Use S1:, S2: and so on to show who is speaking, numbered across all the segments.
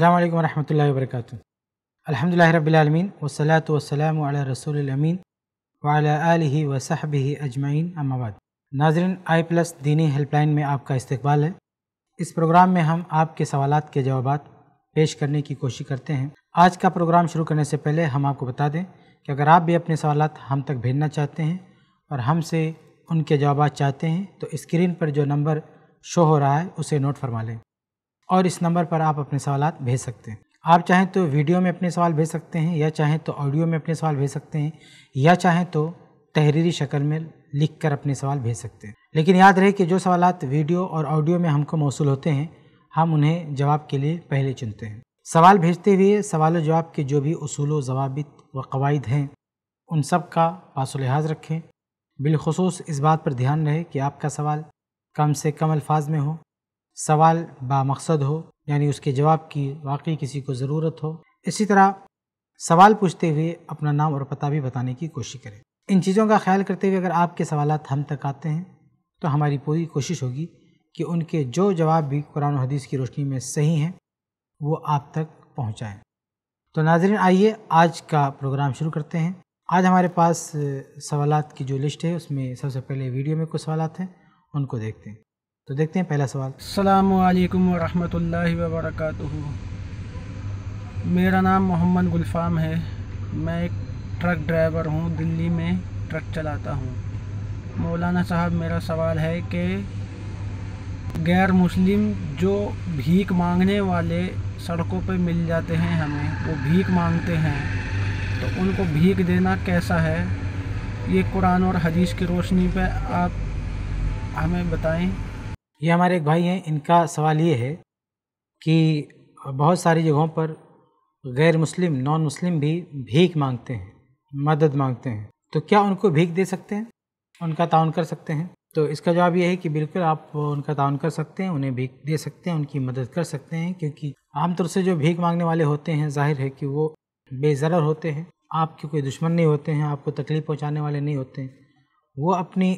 S1: अल्लाम वरहमल वर्क अलहमदिल्ला रबीआलमीन वसलात वसलाम रसूलमीन वाली वसहब अम्मा अमाबाद नाजरन आई प्लस दीनी हेल्पलाइन में आपका इस्तकबाल है इस प्रोग्राम में हम आपके सवाल के जवाब पेश करने की कोशिश करते हैं आज का प्रोग्राम शुरू करने से पहले हम आपको बता दें कि अगर आप भी अपने सवाल हम तक भेजना चाहते हैं और हमसे उनके जवाब चाहते हैं तो स्क्रीन पर जो नंबर शो हो रहा है उसे नोट फरमा लें और इस नंबर पर आप अपने सवाल भेज सकते हैं आप चाहें तो वीडियो में अपने सवाल भेज सकते हैं या चाहें तो ऑडियो में अपने सवाल भेज सकते हैं या चाहें तो तहरीरी शक्ल में लिख कर अपने सवाल भेज सकते हैं लेकिन याद रहे कि जो सवाल वीडियो और ऑडियो में हमको मौसू होते हैं हम उन्हें जवाब के लिए पहले चुनते हैं सवाल भेजते हुए सवाल जवाब के जो भी असूल जवाबित व कवायद हैं उन सब का लिहाज रखें बिलखसूस इस बात पर ध्यान रहे कि आपका सवाल कम से कम अल्फाज में हो सवाल बामकसद हो यानी उसके जवाब की वाकई किसी को ज़रूरत हो इसी तरह सवाल पूछते हुए अपना नाम और पता भी बताने की कोशिश करें इन चीज़ों का ख्याल करते हुए अगर आपके सवाल हम तक आते हैं तो हमारी पूरी कोशिश होगी कि उनके जो जवाब भी कुरान और हदीस की रोशनी में सही हैं वो आप तक पहुँचाएँ तो नाजरन आइए आज का प्रोग्राम शुरू करते हैं आज हमारे पास सवाल की जो लिस्ट है उसमें सबसे पहले वीडियो में कुछ सवाल हैं उनको देखते हैं तो देखते हैं पहला सवाल अल्लाम वरहमल वर्क
S2: मेरा नाम मोहम्मद गुलफाम है मैं एक ट्रक ड्राइवर हूँ दिल्ली में ट्रक चलाता हूँ मौलाना साहब मेरा सवाल है कि गैर मुस्लिम जो भीख मांगने वाले
S1: सड़कों पर मिल जाते हैं हमें वो भीख मांगते हैं तो उनको भीख देना
S2: कैसा है ये कुरान और हदीस की रोशनी पे आप हमें बताएं
S1: ये हमारे एक भाई हैं इनका सवाल ये है कि बहुत सारी जगहों पर गैर मुस्लिम नॉन मुस्लिम भी भीख मांगते हैं मदद मांगते हैं तो क्या उनको भीख दे सकते हैं उनका ताउन कर सकते हैं तो इसका जवाब यह है कि बिल्कुल आप उनका ताउन कर सकते हैं उन्हें भीख दे सकते हैं उनकी मदद कर सकते हैं क्योंकि आमतौर से जो भीख मांगने वाले होते हैं जाहिर है कि वो बेजर होते हैं आपके कोई दुश्मन नहीं होते हैं आपको तकलीफ़ पहुँचाने वाले नहीं होते हैं वो अपनी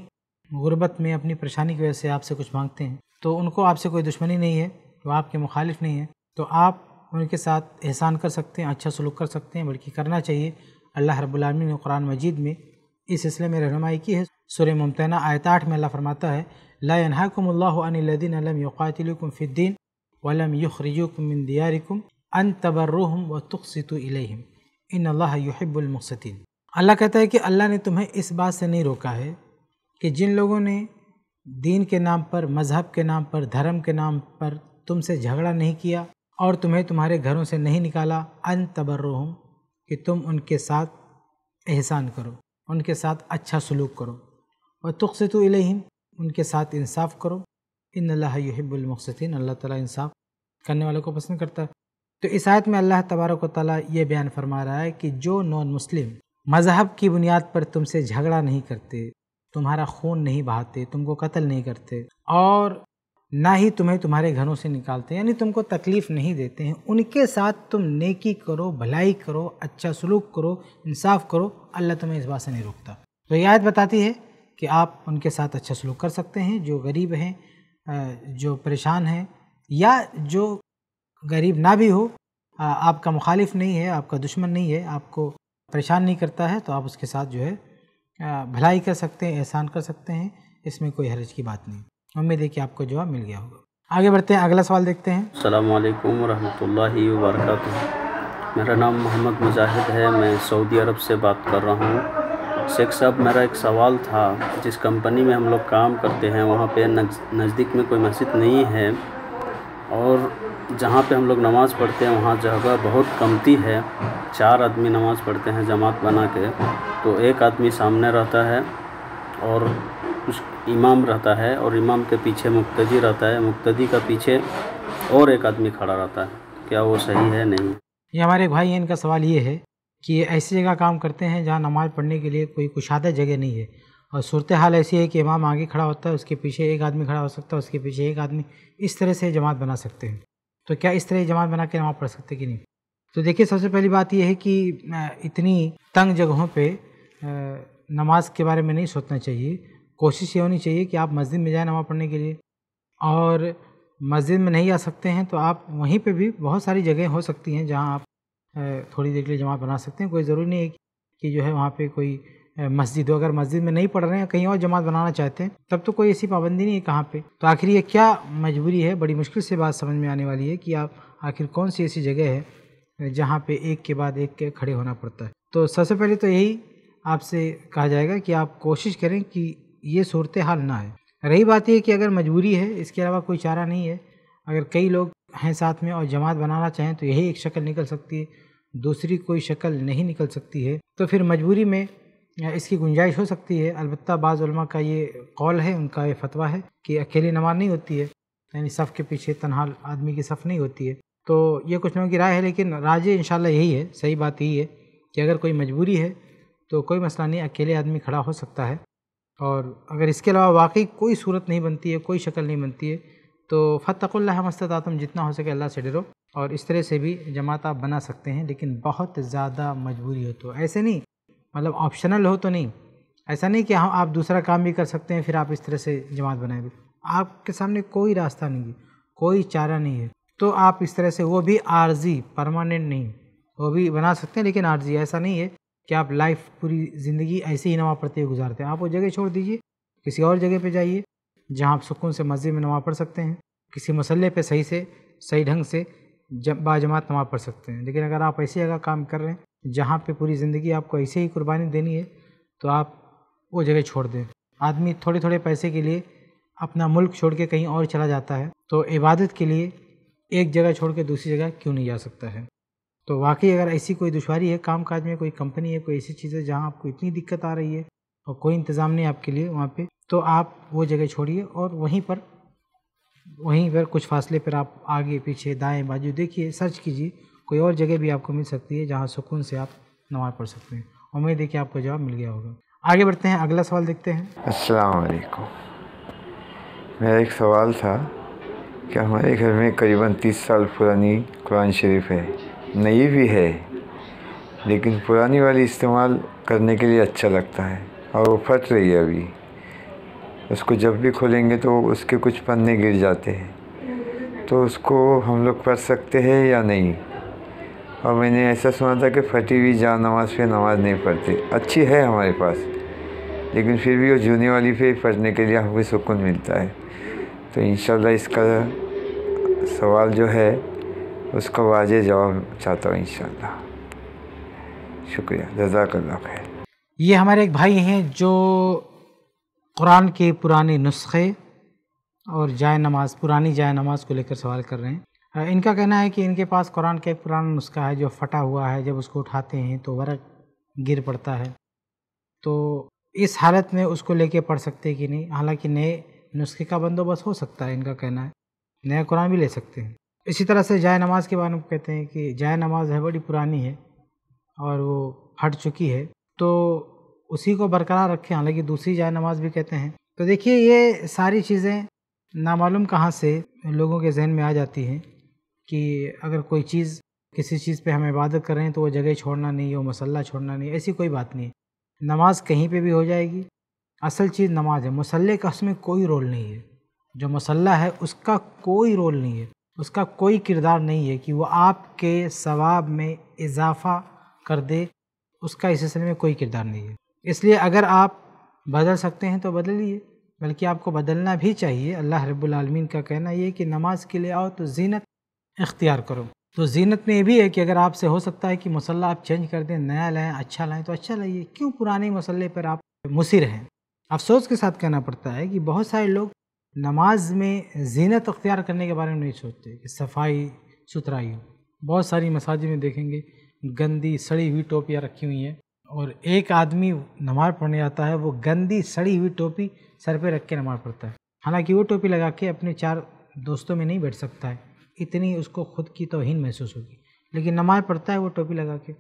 S1: गुर्बत में अपनी परेशानी की वजह से आपसे कुछ मांगते हैं तो उनको आपसे कोई दुश्मनी नहीं है वो आपके मुखालिफ नहीं है तो आप उनके साथ एहसान कर सकते हैं अच्छा सलूक कर सकते हैं बल्कि करना चाहिए अल्लाह रब्लमी ने कुरान मजीद में इस सिलसिले में रहनुमाई की है सुर मुमतना आयत आठ में अल्लाह फरमाता है लाकुमल्लादीन वलम युखरजुकमिन अन तबर्रहम व तुखसित इन अल्लाह अल्लाह कहता है कि अल्लाह ने तुम्हें इस बात से नहीं रोका है कि जिन लोगों ने दीन के नाम पर मज़हब के नाम पर धर्म के नाम पर तुमसे झगड़ा नहीं किया और तुम्हें तुम्हारे घरों से नहीं निकाला अन हूँ कि तुम उनके साथ एहसान करो उनके साथ अच्छा सलूक करो और तुख से तो उनके साथ इंसाफ करो इन अल्लाहबुलमक़सिन अल्लाह ताला इंसाफ करने वालों को पसंद करता है तो इस आयत में अल्लाह तबारक ताली ये बयान फरमा रहा है कि जो नॉन मुस्लिम मज़हब की बुनियाद पर तुमसे झगड़ा नहीं करते तुम्हारा खून नहीं बहाते तुमको कत्ल नहीं करते और ना ही तुम्हें तुम्हारे घरों से निकालते यानी तुमको तकलीफ़ नहीं देते हैं उनके साथ तुम नेकी करो भलाई करो अच्छा सलूक करो इंसाफ करो अल्लाह तुम्हें इस बात से नहीं रोकता तो आयत बताती है कि आप उनके साथ अच्छा सलूक कर सकते हैं जो गरीब हैं जो परेशान हैं या जो गरीब ना भी हो आपका मुखालिफ नहीं है आपका दुश्मन नहीं है आपको परेशान नहीं करता है तो आप उसके साथ जो है भलाई कर सकते हैं एहसान कर सकते हैं इसमें कोई हरज की बात नहीं उम्मीद है कि आपको जवाब मिल गया होगा आगे बढ़ते हैं अगला सवाल देखते हैं
S2: अल्लाम वरहि वर्क मेरा नाम मोहम्मद मुजाहिद है मैं सऊदी अरब से बात कर रहा हूँ शेख साहब मेरा एक सवाल था जिस कंपनी में हम लोग काम करते हैं वहाँ पे नज़दीक में कोई मस्जिद नहीं है और जहाँ पे हम लोग नमाज़ पढ़ते हैं वहाँ जगह बहुत कमती है चार आदमी नमाज़ पढ़ते हैं जमात बना के तो एक आदमी सामने रहता है और उस इमाम रहता है और इमाम के पीछे मुक्तजी रहता है मुक्तजी का पीछे और एक आदमी खड़ा रहता है क्या वो सही है नहीं
S1: ये हमारे भाई इनका सवाल ये है कि ये ऐसी जगह काम करते हैं जहाँ नमाज़ पढ़ने के लिए कोई कुशादा जगह नहीं है और सूरत हाल ऐसी है कि इमाम आगे खड़ा होता है उसके पीछे एक आदमी खड़ा हो सकता है उसके पीछे एक आदमी इस तरह से जमात बना सकते हैं तो क्या इस तरह जमात बना के नमाज़ पढ़ सकते कि नहीं तो देखिए सबसे पहली बात यह है कि इतनी तंग जगहों पर नमाज के बारे में नहीं सोचना चाहिए कोशिश ये होनी चाहिए कि आप मस्जिद में जाएं नमाज़ पढ़ने के लिए और मस्जिद में नहीं आ सकते हैं तो आप वहीं पे भी बहुत सारी जगह हो सकती हैं जहां आप थोड़ी देर के लिए जमात बना सकते हैं कोई ज़रूरी नहीं है कि जो है वहाँ पे कोई मस्जिद हो अगर मस्जिद में नहीं पढ़ रहे हैं कहीं और जमात बनाना चाहते हैं तब तो कोई ऐसी पाबंदी नहीं है कहाँ पर तो आखिर ये क्या मजबूरी है बड़ी मुश्किल से बात समझ में आने वाली है कि आप आखिर कौन सी ऐसी जगह है जहाँ पे एक के बाद एक के खड़े होना पड़ता है तो सबसे पहले तो यही आपसे कहा जाएगा कि आप कोशिश करें कि ये सूरत हाल ना है रही बात यह कि अगर मजबूरी है इसके अलावा कोई चारा नहीं है अगर कई लोग हैं साथ में और जमात बनाना चाहें तो यही एक शक्ल निकल सकती है दूसरी कोई शक्ल नहीं निकल सकती है तो फिर मजबूरी में इसकी गुंजाइश हो सकती है अलबत् बाज़ा का ये कौल है उनका ये फतवा है कि अकेली नमाज नहीं होती है यानी सफ़ के पीछे तनहा आदमी की सफ़ नहीं होती है तो ये कुछ लोगों की राय है लेकिन राज इन यही है सही बात यही है कि अगर कोई मजबूरी है तो कोई मसला नहीं अकेले आदमी खड़ा हो सकता है और अगर इसके अलावा वाकई कोई सूरत नहीं बनती है कोई शक्ल नहीं बनती है तो मस्त आतम जितना हो सके अल्लाह से डरो और इस तरह से भी जमात आप बना सकते हैं लेकिन बहुत ज़्यादा मजबूरी हो तो ऐसे नहीं मतलब ऑप्शनल हो तो नहीं ऐसा नहीं कि हाँ आप दूसरा काम भी कर सकते हैं फिर आप इस तरह से जमात बनाए भी आपके सामने कोई रास्ता नहीं है कोई चारा नहीं है तो आप इस तरह से वो भी आर्जी परमानेंट नहीं वो भी बना सकते हैं लेकिन आर्जी ऐसा नहीं है कि आप लाइफ पूरी ज़िंदगी ऐसे ही नमाज़ पढ़ते हुए गुजारते हैं आप वो जगह छोड़ दीजिए किसी और जगह पे जाइए जहाँ आप सुकून से मस्जिद में नमाज़ पढ़ सकते हैं किसी मसल्ले पे सही से सही ढंग से जब बाजमात नमाज़ पढ़ सकते हैं लेकिन अगर आप ऐसी जगह काम कर रहे हैं जहाँ पर पूरी ज़िंदगी आपको ऐसे ही कुर्बानी देनी है तो आप वो जगह छोड़ दें आदमी थोड़े थोड़े पैसे के लिए अपना मुल्क छोड़ के कहीं और चला जाता है तो इबादत के लिए एक जगह छोड़ के दूसरी जगह क्यों नहीं जा सकता है तो वाकई अगर ऐसी कोई दुशारी है काम काज में कोई कंपनी है कोई ऐसी चीज़ है जहाँ आपको इतनी दिक्कत आ रही है और कोई इंतज़ाम नहीं आपके लिए वहाँ पर तो आप वो जगह छोड़िए और वहीं पर वहीं पर कुछ फासले पर आप आगे पीछे दाएं बाजू देखिए सर्च कीजिए कोई और जगह भी आपको मिल सकती है जहाँ सुकून से आप नमाज़ पढ़ सकते हैं उम्मीद है कि आपको जवाब मिल गया होगा आगे बढ़ते हैं अगला सवाल देखते हैं
S2: असलकम मेरा एक सवाल था कि हमारे घर में करीबन तीस साल पुरानी कुरान शरीफ है नई भी है लेकिन पुरानी वाली इस्तेमाल करने के लिए अच्छा लगता है और वो फट रही है अभी उसको जब भी खोलेंगे तो उसके कुछ पन्ने गिर जाते हैं तो उसको हम लोग पढ़ सकते हैं या नहीं और मैंने ऐसा सुना था कि फटी हुई जान नमाज पे नमाज नहीं पढ़ती अच्छी है हमारे पास लेकिन फिर भी वो जूने वाली पे पढ़ने के लिए हमें सुकून मिलता है तो इन इसका सवाल जो है उसका वाज जवाब चाहता हूँ इन शुक्रिया जजाकल्ला खैर
S1: ये हमारे एक भाई हैं जो कुरान के पुराने नुस्खे और जाय नमाज पुरानी जाय नमाज को लेकर सवाल कर रहे हैं इनका कहना है कि इनके पास कुरान का एक पुराना नुस्खा है जो फटा हुआ है जब उसको उठाते हैं तो वर्क गिर पड़ता है तो इस हालत में उसको लेके पढ़ सकते कि नहीं हालांकि नए नुस्खे का बंदोबस्त हो सकता है इनका कहना है नया कुरान भी ले सकते हैं इसी तरह से जाय नमाज के बारे में कहते हैं कि जाय नमाज है बड़ी पुरानी है और वो हट चुकी है तो उसी को बरकरार रखें हालांकि दूसरी जाय नमाज भी कहते हैं तो देखिए ये सारी चीज़ें नामालूम कहाँ से लोगों के जहन में आ जाती हैं कि अगर कोई चीज़ किसी चीज़ पे हम इबादत कर रहे हैं तो वो जगह छोड़ना नहीं है वो मसल्ला छोड़ना नहीं ऐसी कोई बात नहीं है नमाज कहीं पे भी हो जाएगी असल चीज़ नमाज है मसल्ले का उसमें कोई रोल नहीं है जो मसल्ला है उसका कोई रोल नहीं है उसका कोई किरदार नहीं है कि वो आपके सवाब में इजाफा कर दे उसका इस सिलसिले में कोई किरदार नहीं है इसलिए अगर आप बदल सकते हैं तो बदलिए बल्कि आपको बदलना भी चाहिए अल्लाह रब्लमीन का कहना ये कि नमाज के लिए आओ तो जीनत इख्तियार करो तो जीनत में ये भी है कि अगर आपसे हो सकता है कि मसल्ला आप चेंज कर दें नया लाएँ अच्छा लाएँ तो अच्छा लाइए क्यों पुराने मसल्ले पर आप मुसिर हैं अफसोस के साथ कहना पड़ता है कि बहुत सारे लोग नमाज में जीनत अख्तियार करने के बारे में नहीं सोचते कि सफाई सुथराई हो बहुत सारी मसाजिद में देखेंगे गंदी सड़ी हुई टोपियाँ रखी हुई हैं और एक आदमी नमाज पढ़ने जाता है वो गंदी सड़ी हुई टोपी सर पे रख के नमाज पढ़ता है हालांकि वो टोपी लगा के अपने चार दोस्तों में नहीं बैठ सकता है इतनी उसको खुद की तोहन महसूस होगी लेकिन नमाज पढ़ता है वो टोपी लगा के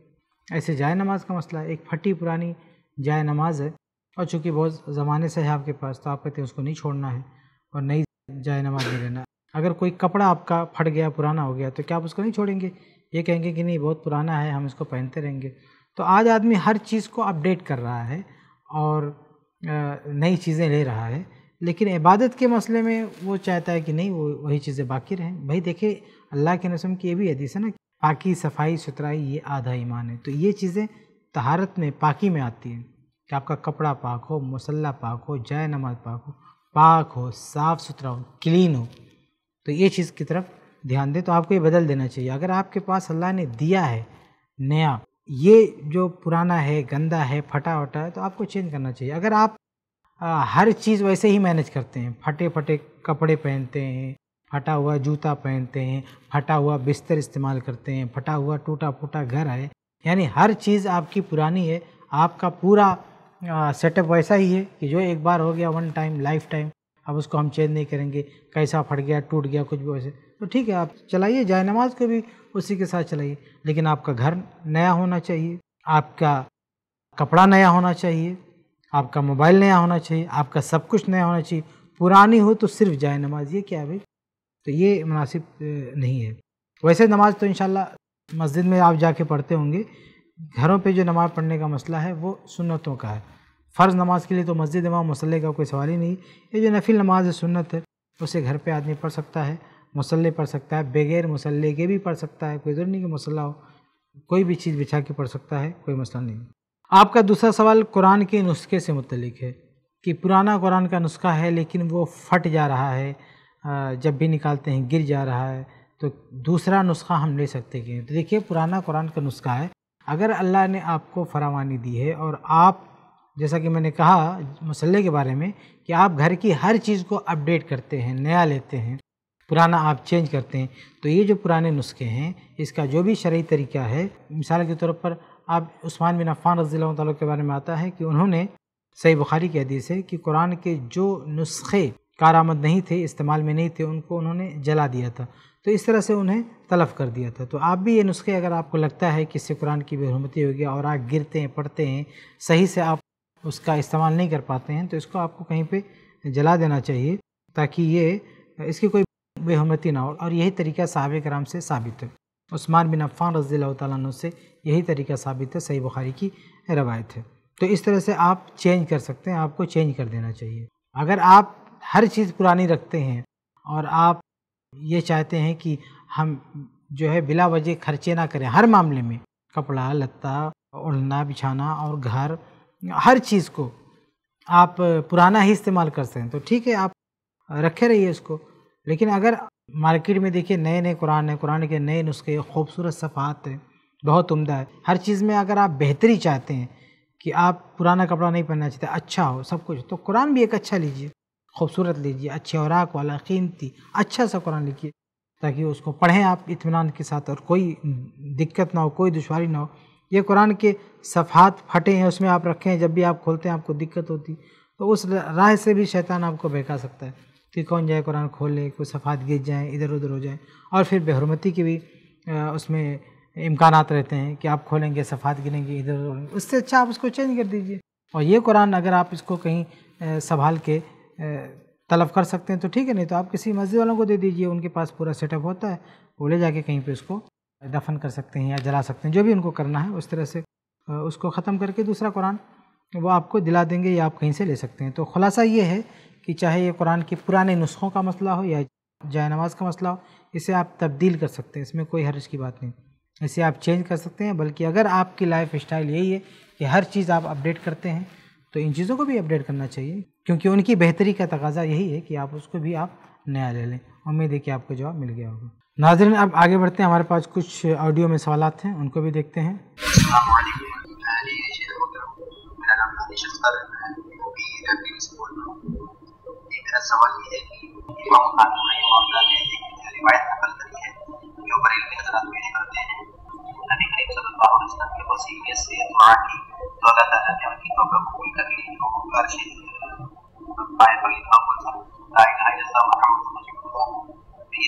S1: ऐसे जाए नमाज का मसला है एक फटी पुरानी जाए नमाज है और चूँकि बहुत ज़माने से है आपके पास तो आप कहते हैं उसको नहीं छोड़ना है और नहीं जाए नमाज नहीं लेना अगर कोई कपड़ा आपका फट गया पुराना हो गया तो क्या आप उसको नहीं छोड़ेंगे ये कहेंगे कि नहीं बहुत पुराना है हम इसको पहनते रहेंगे तो आज आदमी हर चीज़ को अपडेट कर रहा है और नई चीज़ें ले रहा है लेकिन इबादत के मसले में वो चाहता है कि नहीं वो वही चीज़ें बाकी रहें भाई देखे अल्लाह के नसम की ये भी हदीस है ना पाकि सफाई सुथराई ये आधा ईमान है तो ये चीज़ें तहारत में पाकि में आती हैं कि आपका कपड़ा पाक हो मसल्ला पाक हो जाए नमाज पाक हो पाक हो साफ़ सुथरा हो क्लीन हो तो ये चीज़ की तरफ ध्यान दें तो आपको ये बदल देना चाहिए अगर आपके पास अल्लाह ने दिया है नया ये जो पुराना है गंदा है फटा वटा है तो आपको चेंज करना चाहिए अगर आप आ, हर चीज़ वैसे ही मैनेज करते हैं फटे फटे कपड़े पहनते हैं फटा हुआ जूता पहनते हैं फटा हुआ बिस्तर इस्तेमाल करते हैं फटा हुआ टूटा फूटा घर है यानी हर चीज़ आपकी पुरानी है आपका पूरा सेटअप वैसा ही है कि जो एक बार हो गया वन टाइम लाइफ टाइम अब उसको हम चेंज नहीं करेंगे कैसा फट गया टूट गया कुछ भी वैसे तो ठीक है आप चलाइए जाए नमाज को भी उसी के साथ चलाइए लेकिन आपका घर नया होना चाहिए आपका कपड़ा नया होना चाहिए आपका मोबाइल नया होना चाहिए आपका सब कुछ नया होना चाहिए पुरानी हो तो सिर्फ जाए नमाज ये क्या भाई तो ये मुनासिब नहीं है वैसे नमाज तो इन मस्जिद में आप जाके पढ़ते होंगे घरों पे जो नमाज़ पढ़ने का मसला है वो सुन्नतों का है फ़र्ज़ नमाज के लिए तो मस्जिद इमाम मसल्ले का कोई सवाल ही नहीं ये जो नफिल नमाज है सुन्नत है उसे घर पे आदमी पढ़ सकता है मसल्ले पढ़ सकता है बगैर मसल्ले के भी पढ़ सकता है कोई ज़रूरी नहीं कि मसला हो कोई भी चीज़ बिछा के पढ़ सकता है कोई मसला नहीं आपका दूसरा सवाल कुरान के नुस्खे से मुतलिक है कि पुराना कुरान का नुस्खा है लेकिन वो फट जा रहा है जब भी निकालते हैं गिर जा रहा है तो दूसरा नुस्खा हम ले सकते हैं तो देखिए पुराना कुरान का नुस्खा है अगर अल्लाह ने आपको फरावानी दी है और आप जैसा कि मैंने कहा मसल्ले के बारे में कि आप घर की हर चीज़ को अपडेट करते हैं नया लेते हैं पुराना आप चेंज करते हैं तो ये जो पुराने नुस्खे हैं इसका जो भी शर्य तरीका है मिसाल के तौर पर आप उस्मान बिन अफ़ान रज़ी तौ के बारे में आता है कि उन्होंने सही बुखारी की हदीस है कि कुरान के जो नुस्खे कारामद नहीं थे इस्तेमाल में नहीं थे उनको उन्होंने जला दिया था तो इस तरह से उन्हें तलब कर दिया था तो आप भी ये नुस्खे अगर आपको लगता है कि इससे कुरान की बेहरमती होगी और आप गिरते हैं पढ़ते हैं सही से आप उसका इस्तेमाल नहीं कर पाते हैं तो इसको आपको कहीं पर जला देना चाहिए ताकि ये इसकी कोई बेहमती ना हो और यही तरीका साहब कराम से साबित है उस्मान बिन अफ़ान रजी तु से यही तरीका साबित है सही बुखारी की रवायत है तो इस तरह से आप चेंज कर सकते हैं आपको चेंज कर देना चाहिए अगर आप हर चीज़ पुरानी रखते हैं और आप ये चाहते हैं कि हम जो है बिला वजह खर्चे ना करें हर मामले में कपड़ा लत्ता ओढ़ना बिछाना और घर हर चीज़ को आप पुराना ही इस्तेमाल कर सकें तो ठीक है आप रखे रहिए उसको लेकिन अगर मार्केट में देखिए नए नए कुरान है कुरान के नए नुस्खे खूबसूरत सफ़ात है बहुत उम्दा है हर चीज़ में अगर आप बेहतरी चाहते हैं कि आप पुराना कपड़ा नहीं पहनना चाहते अच्छा हो सब कुछ तो कुरान भी एक अच्छा लीजिए खूबसूरत लीजिए अच्छे आक वाला कीमती अच्छा सा कुरान लिखिए ताकि उसको पढ़ें आप इतमान के साथ और कोई दिक्कत ना हो कोई दुशारी ना हो ये कुरान के सफ़ात फटे हैं उसमें आप रखें जब भी आप खोलते हैं आपको दिक्कत होती तो उस राह से भी शैतान आपको बहका सकता है कि कौन जाए कुरान खोले कोई सफ़ात गिर जाए इधर उधर हो जाए और फिर बेहरमती के भी उसमें इम्कान रहते हैं कि आप खोलेंगे सफ़ात गिरेंगे इधर उधर उससे अच्छा आप उसको चेंज कर दीजिए और ये कुरान अगर आप इसको कहीं संभाल के तलब कर सकते हैं तो ठीक है नहीं तो आप किसी मस्जिद वालों को दे दीजिए उनके पास पूरा सेटअप होता है वो ले जाके कहीं पे उसको दफन कर सकते हैं या जला सकते हैं जो भी उनको करना है उस तरह से उसको ख़त्म करके दूसरा कुरान वो आपको दिला देंगे या आप कहीं से ले सकते हैं तो खुलासा ये है कि चाहे ये कुरान के पुराने नुस्खों का मसला हो या जाय नमाज का मसला हो इसे आप तब्दील कर सकते हैं इसमें कोई हर्ज की बात नहीं इसे आप चेंज कर सकते हैं बल्कि अगर आपकी लाइफ स्टाइल यही है कि हर चीज़ आप अपडेट करते हैं तो इन चीज़ों को भी अपडेट करना चाहिए क्योंकि उनकी बेहतरी का तकाजा यही है कि आप उसको भी आप नया ले लें उम्मीद है कि आपको जवाब मिल गया होगा नाजरन अब आगे बढ़ते हैं हमारे पास कुछ ऑडियो में सवाल हैं उनको भी देखते हैं सवाल ये है कि रिवायत नकल करी है जो बरेली हजरात पेश करते हैं ನನಗೆ ಚಲೋ ಭಾವನೆ ನನಗೆ ಸೀರಿಯಸ್ ಮಾಡಿ ತೊಗದ ಯಾಕೆ ತೊಗೊಂಡು ಹೋಗಿ ಕರ್ಷಿ बाइबल लिखा हुआ था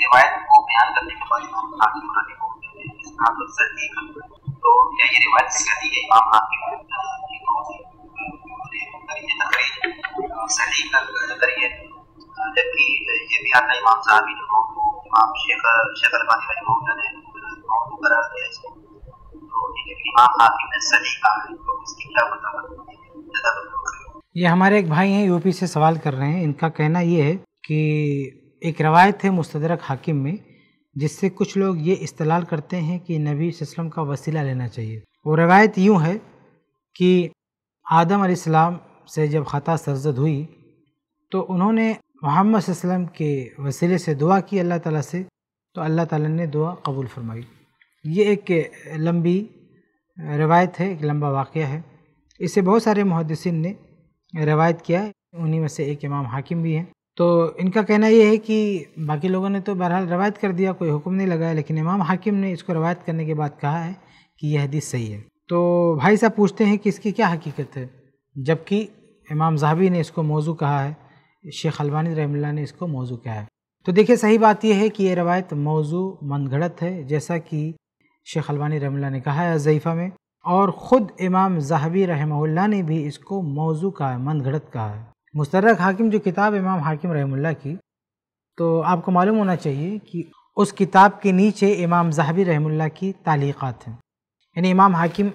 S1: रिवायत को बयान करने के बाद इमाम हाकिम पुराने को इसका तो सदीक तो क्या ये रिवायत सदी है इमाम हाकिम की तो ये तकरीर सदीक तकरीर जबकि ये बयान था इमाम साहबी ने इमाम शेख शेख अलबानी का जो मोहम्मद है मोहम्मद करार दिया ये हमारे एक भाई हैं यूपी से सवाल कर रहे हैं इनका कहना ये है कि एक रवायत है मुस्तरक हाकिम में जिससे कुछ लोग ये इस्तेलाल करते हैं कि नबी वसम का वसीला लेना चाहिए वो रवायत यूँ है कि आदम आसमाम से जब ख़ता सरजद हुई तो उन्होंने मोहम्मद के वसीले से दुआ की अल्लाह ताला से तो अल्लाह ताला ने दुआ कबूल फरमाई ये एक लंबी रवायत है एक लंबा वाक़ है इसे बहुत सारे मुहदसिन ने रवायत किया है उन्हीं में से एक इमाम हाकिम भी हैं तो इनका कहना यह है कि बाकी लोगों ने तो बहरहाल रवायत कर दिया कोई हुक्म नहीं लगाया लेकिन इमाम हाकिम ने इसको रवायत करने के बाद कहा है कि यह हदीस सही है तो भाई साहब पूछते हैं कि इसकी क्या हकीकत है जबकि इमाम जहाबी ने इसको मौजू कहा है शेख अलवानी रहमल्ला ने इसको मौजू कहा है तो देखिए सही बात यह है कि ये रवायत मौजू मनगढ़त है जैसा कि शेख अलवानी रहमल्ला ने कहा है ज़ीफ़ा में और ख़ुद इमाम जहबी रहमल्ला ने भी इसको मौजू कहा है मंद घड़त कहा है मुस्तरक हाकिम जो किताब इमाम हाकिम रहमुल्ला की तो आपको मालूम होना चाहिए कि उस किताब के नीचे इमाम जहबी रहमल्ला की तालीक़ात हैं यानी इमाम हाकिम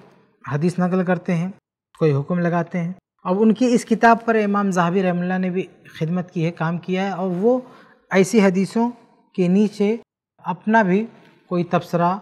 S1: हदीस नकल करते हैं कोई हुक्म लगाते हैं अब उनकी इस किताब पर इमाम जहाबी रहमल्ला ने भी खिदमत की है काम किया है और वो ऐसी हदीसों के नीचे अपना भी कोई तबसरा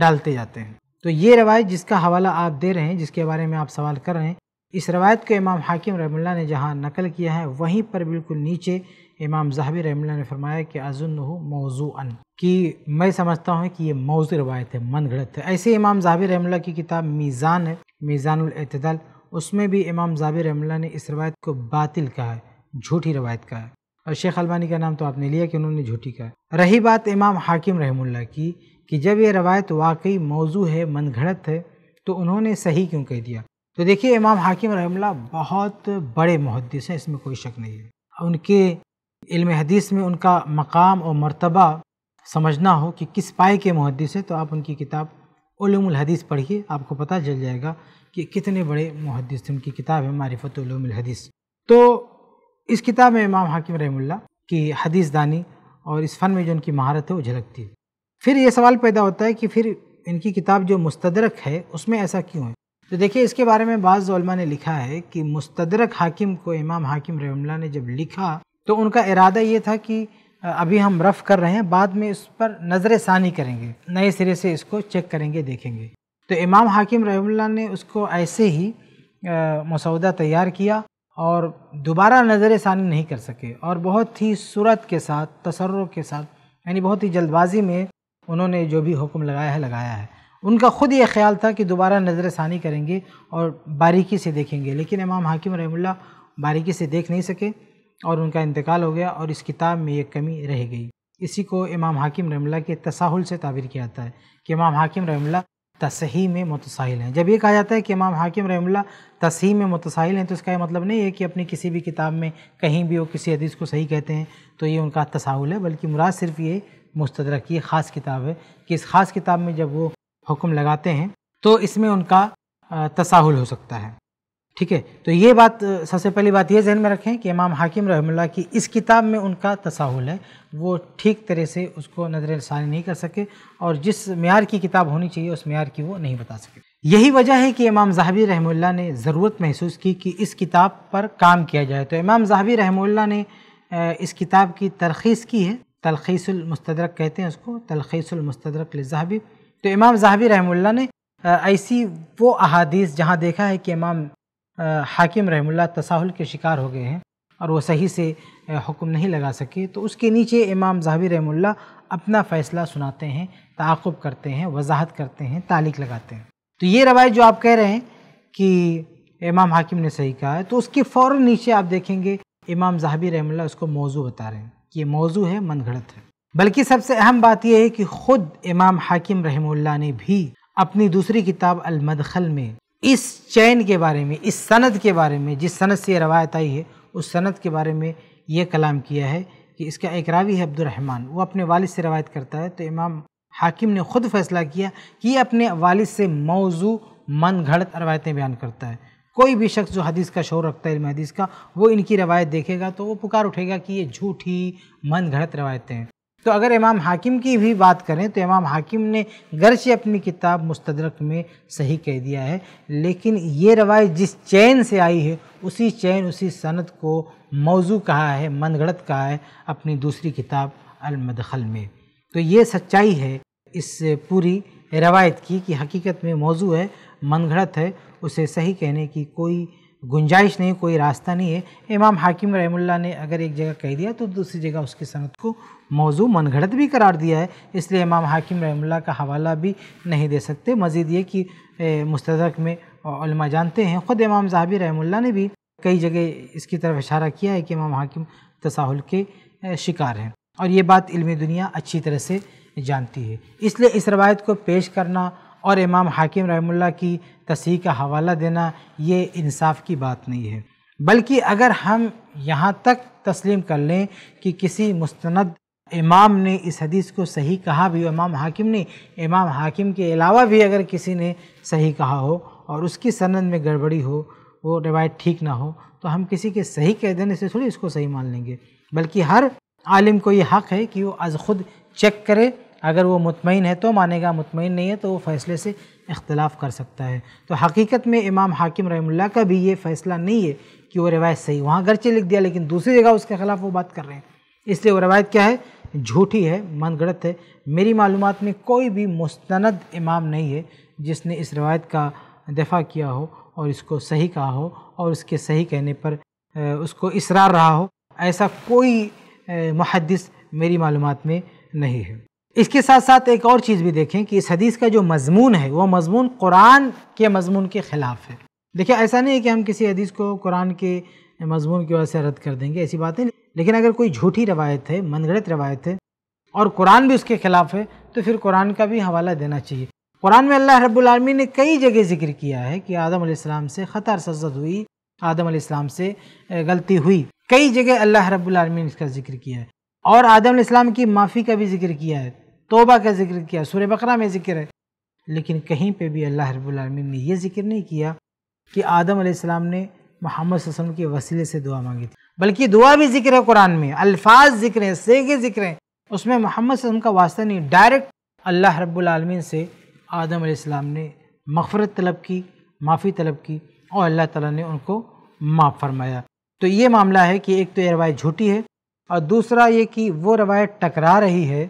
S1: डालते जाते हैं तो ये रवायत जिसका हवाला आप दे रहे हैं जिसके बारे में आप सवाल कर रहे हैं इस रवायत को इमाम हाकिम रहमिल्ला ने जहाँ नकल किया है वहीं पर बिल्कुल नीचे इमाम जहाबी रहमिल्ला ने फरमाया कि अजुन मौजू अन कि मैं समझता हूँ कि ये मौजू रवायत है मन गढ़त है ऐसे इमाम जहाबी रहमिल्ला की किताब मीज़ान है मीज़ानतदल उसमें भी इमाम जहाबी रहमिल्ला ने इस रवायत को बातिल कहा है झूठी रवायत कहा है और शेख अलबानी का नाम तो आपने लिया कि उन्होंने झूठी कहा रही बात इमाम हाकिम रहमुल्ला की कि जब ये रवायत वाकई मौजू है मनगढ़ंत है तो उन्होंने सही क्यों कह दिया तो देखिए इमाम हाकिम रहमुल्ला बहुत बड़े मुहदस हैं इसमें कोई शक नहीं है उनके इल्म हदीस में उनका मकाम और मरतबा समझना हो कि किस पाए के मुहदस हैं तो आप उनकी किताब हदीस पढ़िए आपको पता चल जाएगा कि कितने बड़े मुहदस थे उनकी किताब है मारिफत हदीस तो इस किताब में इमाम हाकिम रहमुल्ला की हदीस दानी और इस फ़न में जो इनकी महारत है वो झलकती है फिर ये सवाल पैदा होता है कि फिर इनकी किताब जो मुस्तदरक है उसमें ऐसा क्यों है तो देखिए इसके बारे में बाज़लमा ने लिखा है कि मुस्तदरक हाकिम को इमाम हाकिम रहमुल्ला ने जब लिखा तो उनका इरादा ये था कि अभी हम रफ़ कर रहे हैं बाद में इस पर नज़र सानी करेंगे नए सिरे से इसको चेक करेंगे देखेंगे तो इमाम हाकिम रहमुल्ला ने उसको ऐसे ही मसौदा तैयार किया और दोबारा नज़र षानी नहीं कर सके और बहुत ही सूरत के साथ तसर के साथ यानी बहुत ही जल्दबाजी में उन्होंने जो भी हुक्म लगाया है लगाया है उनका ख़ुद ये ख्याल था कि दोबारा नज़र षानी करेंगे और बारीकी से देखेंगे लेकिन इमाम हाकिम रहमुल्ला बारीकी से देख नहीं सके और उनका इंतकाल हो गया और इस किताब में ये कमी रह गई इसी को इमाम हाकिम रहमुल्ला के तसाहुल से ताबिर किया जाता है कि इमाम हाकिम रहमुल्ला तसही में मुतसाहिल हैं जब ये कहा जाता है कि इमाम हाकिम रहमल्ला तसही में मुतसाहिल हैं तो इसका मतलब नहीं है कि अपनी किसी भी किताब में कहीं भी वो किसी हदीस को सही कहते हैं तो ये उनका तसाहुल है बल्कि मुराद सिर्फ ये मुस्तदरक की ख़ास किताब है कि इस ख़ास किताब में जब वो हुक्म लगाते हैं तो इसमें उनका तसाहुल हो सकता है ठीक है तो ये बात सबसे पहली बात ये जहन में रखें कि इमाम हाकिम रहमुल्ला की इस किताब में उनका तसाहुल है वो ठीक तरह से उसको नजर सानी नहीं कर सके और जिस मैार की किताब होनी चाहिए उस मैार की वो नहीं बता सके यही वजह है कि इमाम जहाबी रहमुल्ला ने ज़रूरत महसूस की कि इस किताब पर काम किया जाए तो इमाम जहाबी रहमुल्ला ने इस किताब की तरखीस की है तलखीसमस्तरक कहते हैं उसको तलखीसमस्तरक जहाबी तो इमाम जहाबी रहमुल्ला ने ऐसी वो अहादीस जहाँ देखा है कि इमाम हाकिम रहमुल्ला तसाहुल के शिकार हो गए हैं और वो सही से हुक्म नहीं लगा सके तो उसके नीचे इमाम जहाबी रहमुल्ला अपना फ़ैसला सुनाते हैं ताकुब करते हैं वजाहत करते हैं तालीक लगाते हैं तो ये रवायत जो आप कह रहे हैं कि इमाम हाकिम ने सही कहा है तो उसके फ़ौर नीचे आप देखेंगे इमाम जहाबी रहमुल्ला उसको मौजू बता रहे हैं कि ये मौजू है घड़त है बल्कि सबसे अहम बात यह है कि ख़ुद इमाम हाकिम रहमुल्ला ने भी अपनी दूसरी किताब अलमदखल में इस चैन के बारे में इस सनद के बारे में जिस सनद से रवायत आई है उस सनद के बारे में ये कलाम किया है कि इसका एक रावी है अब्दुलरहमान वो अपने वालिद से रवायत करता है तो इमाम हाकिम ने ख़ुद फैसला किया कि ये अपने वालिद से मौजू मन घड़त रवायतें बयान करता है कोई भी शख्स जो हदीस का शोर रखता है इल्म हदीस का वो इनकी रवायत देखेगा तो वो पुकार उठेगा कि ये झूठी मन घड़त रवायतें हैं तो अगर इमाम हाकिम की भी बात करें तो इमाम हाकिम ने गर्चे अपनी किताब मुस्तरक में सही कह दिया है लेकिन ये रवायत जिस चैन से आई है उसी चैन उसी सनत को मौजू कहा है मनगढ़त कहा है अपनी दूसरी किताब अलमदखल में तो ये सच्चाई है इस पूरी रवायत की कि हकीकत में मौजू है मनगढ़त है उसे सही कहने की कोई गुंजाइश नहीं कोई रास्ता नहीं है इमाम हाकिम रहमुल्ला ने अगर एक जगह कह दिया तो दूसरी जगह उसकी सनत को मौजू घड़त भी करार दिया है इसलिए इमाम हाकिम रहमुल्ला का हवाला भी नहीं दे सकते मज़ीद ये कि मुस्तक में जानते हैं ख़ुद इमाम जहाबी रहमुल्ला ने भी कई जगह इसकी तरफ इशारा किया है कि इमाम हाकिम तसाहुल के शिकार हैं और ये बात इल्मी दुनिया अच्छी तरह से जानती है इसलिए इस रवायत को पेश करना और इमाम हाकिम रहमुल्ला की तसी का हवाला देना ये इंसाफ की बात नहीं है बल्कि अगर हम यहाँ तक तस्लीम कर लें कि किसी मुस्ंद इमाम ने इस हदीस को सही कहा भी इमाम हाकिम ने इमाम हाकिम के अलावा भी अगर किसी ने सही कहा हो और उसकी सनद में गड़बड़ी हो वो रिवायत ठीक ना हो तो हम किसी के सही कह देने से थोड़ी इसको सही मान लेंगे बल्कि हर आलिम को ये हक़ है कि वो अज़ ख़ुद चेक करे अगर वो मुतमिन है तो मानेगा मुतमिन नहीं है तो वो फ़ैसले से इख्तलाफ़ कर सकता है तो हकीकत में इमाम हाकिम रहमुल्ला का भी ये फ़ैसला नहीं है कि वो रिवायत सही वहाँ गर्चे लिख दिया लेकिन दूसरी जगह उसके ख़िलाफ़ वो बात कर रहे हैं इसलिए वो रवायत क्या है झूठी है मन गलत है मेरी मालूम में कोई भी मुस्ंद इमाम नहीं है जिसने इस रवायत का दफा किया हो और इसको सही कहा हो और उसके सही कहने पर उसको इसरार रहा हो ऐसा कोई मुहदस मेरी मालूम में नहीं है इसके साथ साथ एक और चीज़ भी देखें कि इस हदीस का जो मजमून है वो मजमून कुरान के मजमून के ख़िलाफ़ है देखिए ऐसा नहीं है कि हम किसी हदीस को कुरान के मजमून की वजह से रद्द कर देंगे ऐसी बात नहीं लेकिन अगर कोई झूठी रवायत है मनगढ़ रवायत है और कुरान भी उसके ख़िलाफ़ है तो फिर कुरान का भी हवाला देना चाहिए कुरान में अल्लाह रब्लमी ने कई जगह जिक्र किया है कि आदम आदम से ख़तर सजद हुई आदम से गलती हुई कई जगह अल्लाह रब्लमी ने इसका जिक्र किया है और आदम इस्लाम की माफ़ी का भी जिक्र किया है तोबा का जिक्र किया सूर्य बकरा में जिक्र है लेकिन कहीं पे भी अल्लाह रबालमीन ने यह जिक्र नहीं किया कि आदम आसमाम ने मोहम्मद वसम के वसीले से दुआ मांगी थी बल्कि दुआ भी जिक्र है कुरान में अल्फाज जिक्र हैं सेगे जिक्र हैं उसमें मोहम्मद वसम का वास्ता नहीं डायरेक्ट अल्लाह रबालमीन से आदम आसमाम ने मफ़रत तलब की माफ़ी तलब की और अल्लाह ताला ने उनको माफ़ फरमाया तो ये मामला है कि एक तो ये रवायत झूठी है और दूसरा ये कि वो रवायत टकरा रही है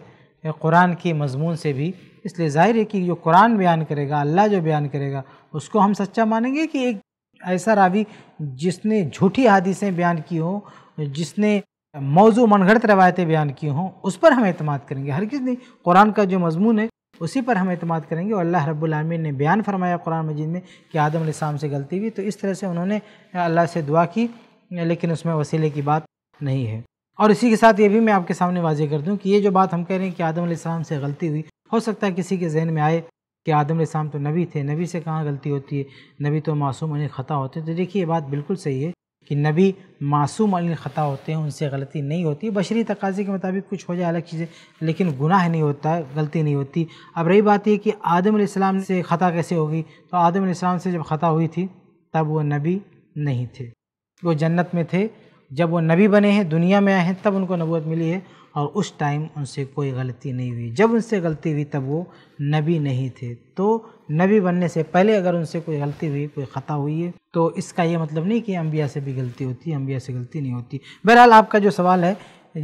S1: कुरान के मजमून से भी इसलिए जाहिर है कि जो कुरान बयान करेगा अल्लाह जो बयान करेगा उसको हम सच्चा मानेंगे कि एक ऐसा रावी जिसने झूठी हादिसें बयान की हों जिसने मौजू मनगढ़ रवायतें बयान की हों उस पर हम अतमाद करेंगे हर किसी नहीं कुरान का जो मजमून है उसी पर हम अतमाद करेंगे और अल्लाह रब्लमीन ने बयान फरमाया कुरान मजीद में कि आदम शाम से गलती हुई तो इस तरह से उन्होंने अल्लाह से दुआ की लेकिन उसमें वसीले की बात नहीं है और इसी के साथ ये भी मैं आपके सामने वाजे कर दूँ कि ये जो बात हम कह रहे हैं कि आदम आदम से गलती हुई हो सकता है किसी के जहन में आए कि आदम आदम तो नबी थे नबी से कहाँ गलती होती है नबी तो मासूम अली ख़ता होते हैं तो देखिए ये बात बिल्कुल सही है कि नबी मासूम अली ख़ता होते हैं उनसे गलती नहीं होती बशरी तकाजे के मुताबिक कुछ हो जाए अलग चीज़ें लेकिन गुनाह नहीं होता गलती नहीं होती अब रही बात यह कि आदम से ख़ता कैसे होगी तो आदम से जब ख़ता हुई थी तब वह नबी नहीं थे वो जन्नत में थे जब वो नबी बने हैं दुनिया में आए हैं तब उनको नबूत मिली है और उस टाइम उनसे कोई गलती नहीं हुई जब उनसे गलती हुई तब वो नबी नहीं थे तो नबी बनने से पहले अगर उनसे कोई गलती हुई कोई ख़ता हुई है तो इसका ये मतलब नहीं कि अम्बिया से भी गलती होती है अम्बिया से गलती नहीं होती बहरहाल आपका जो सवाल है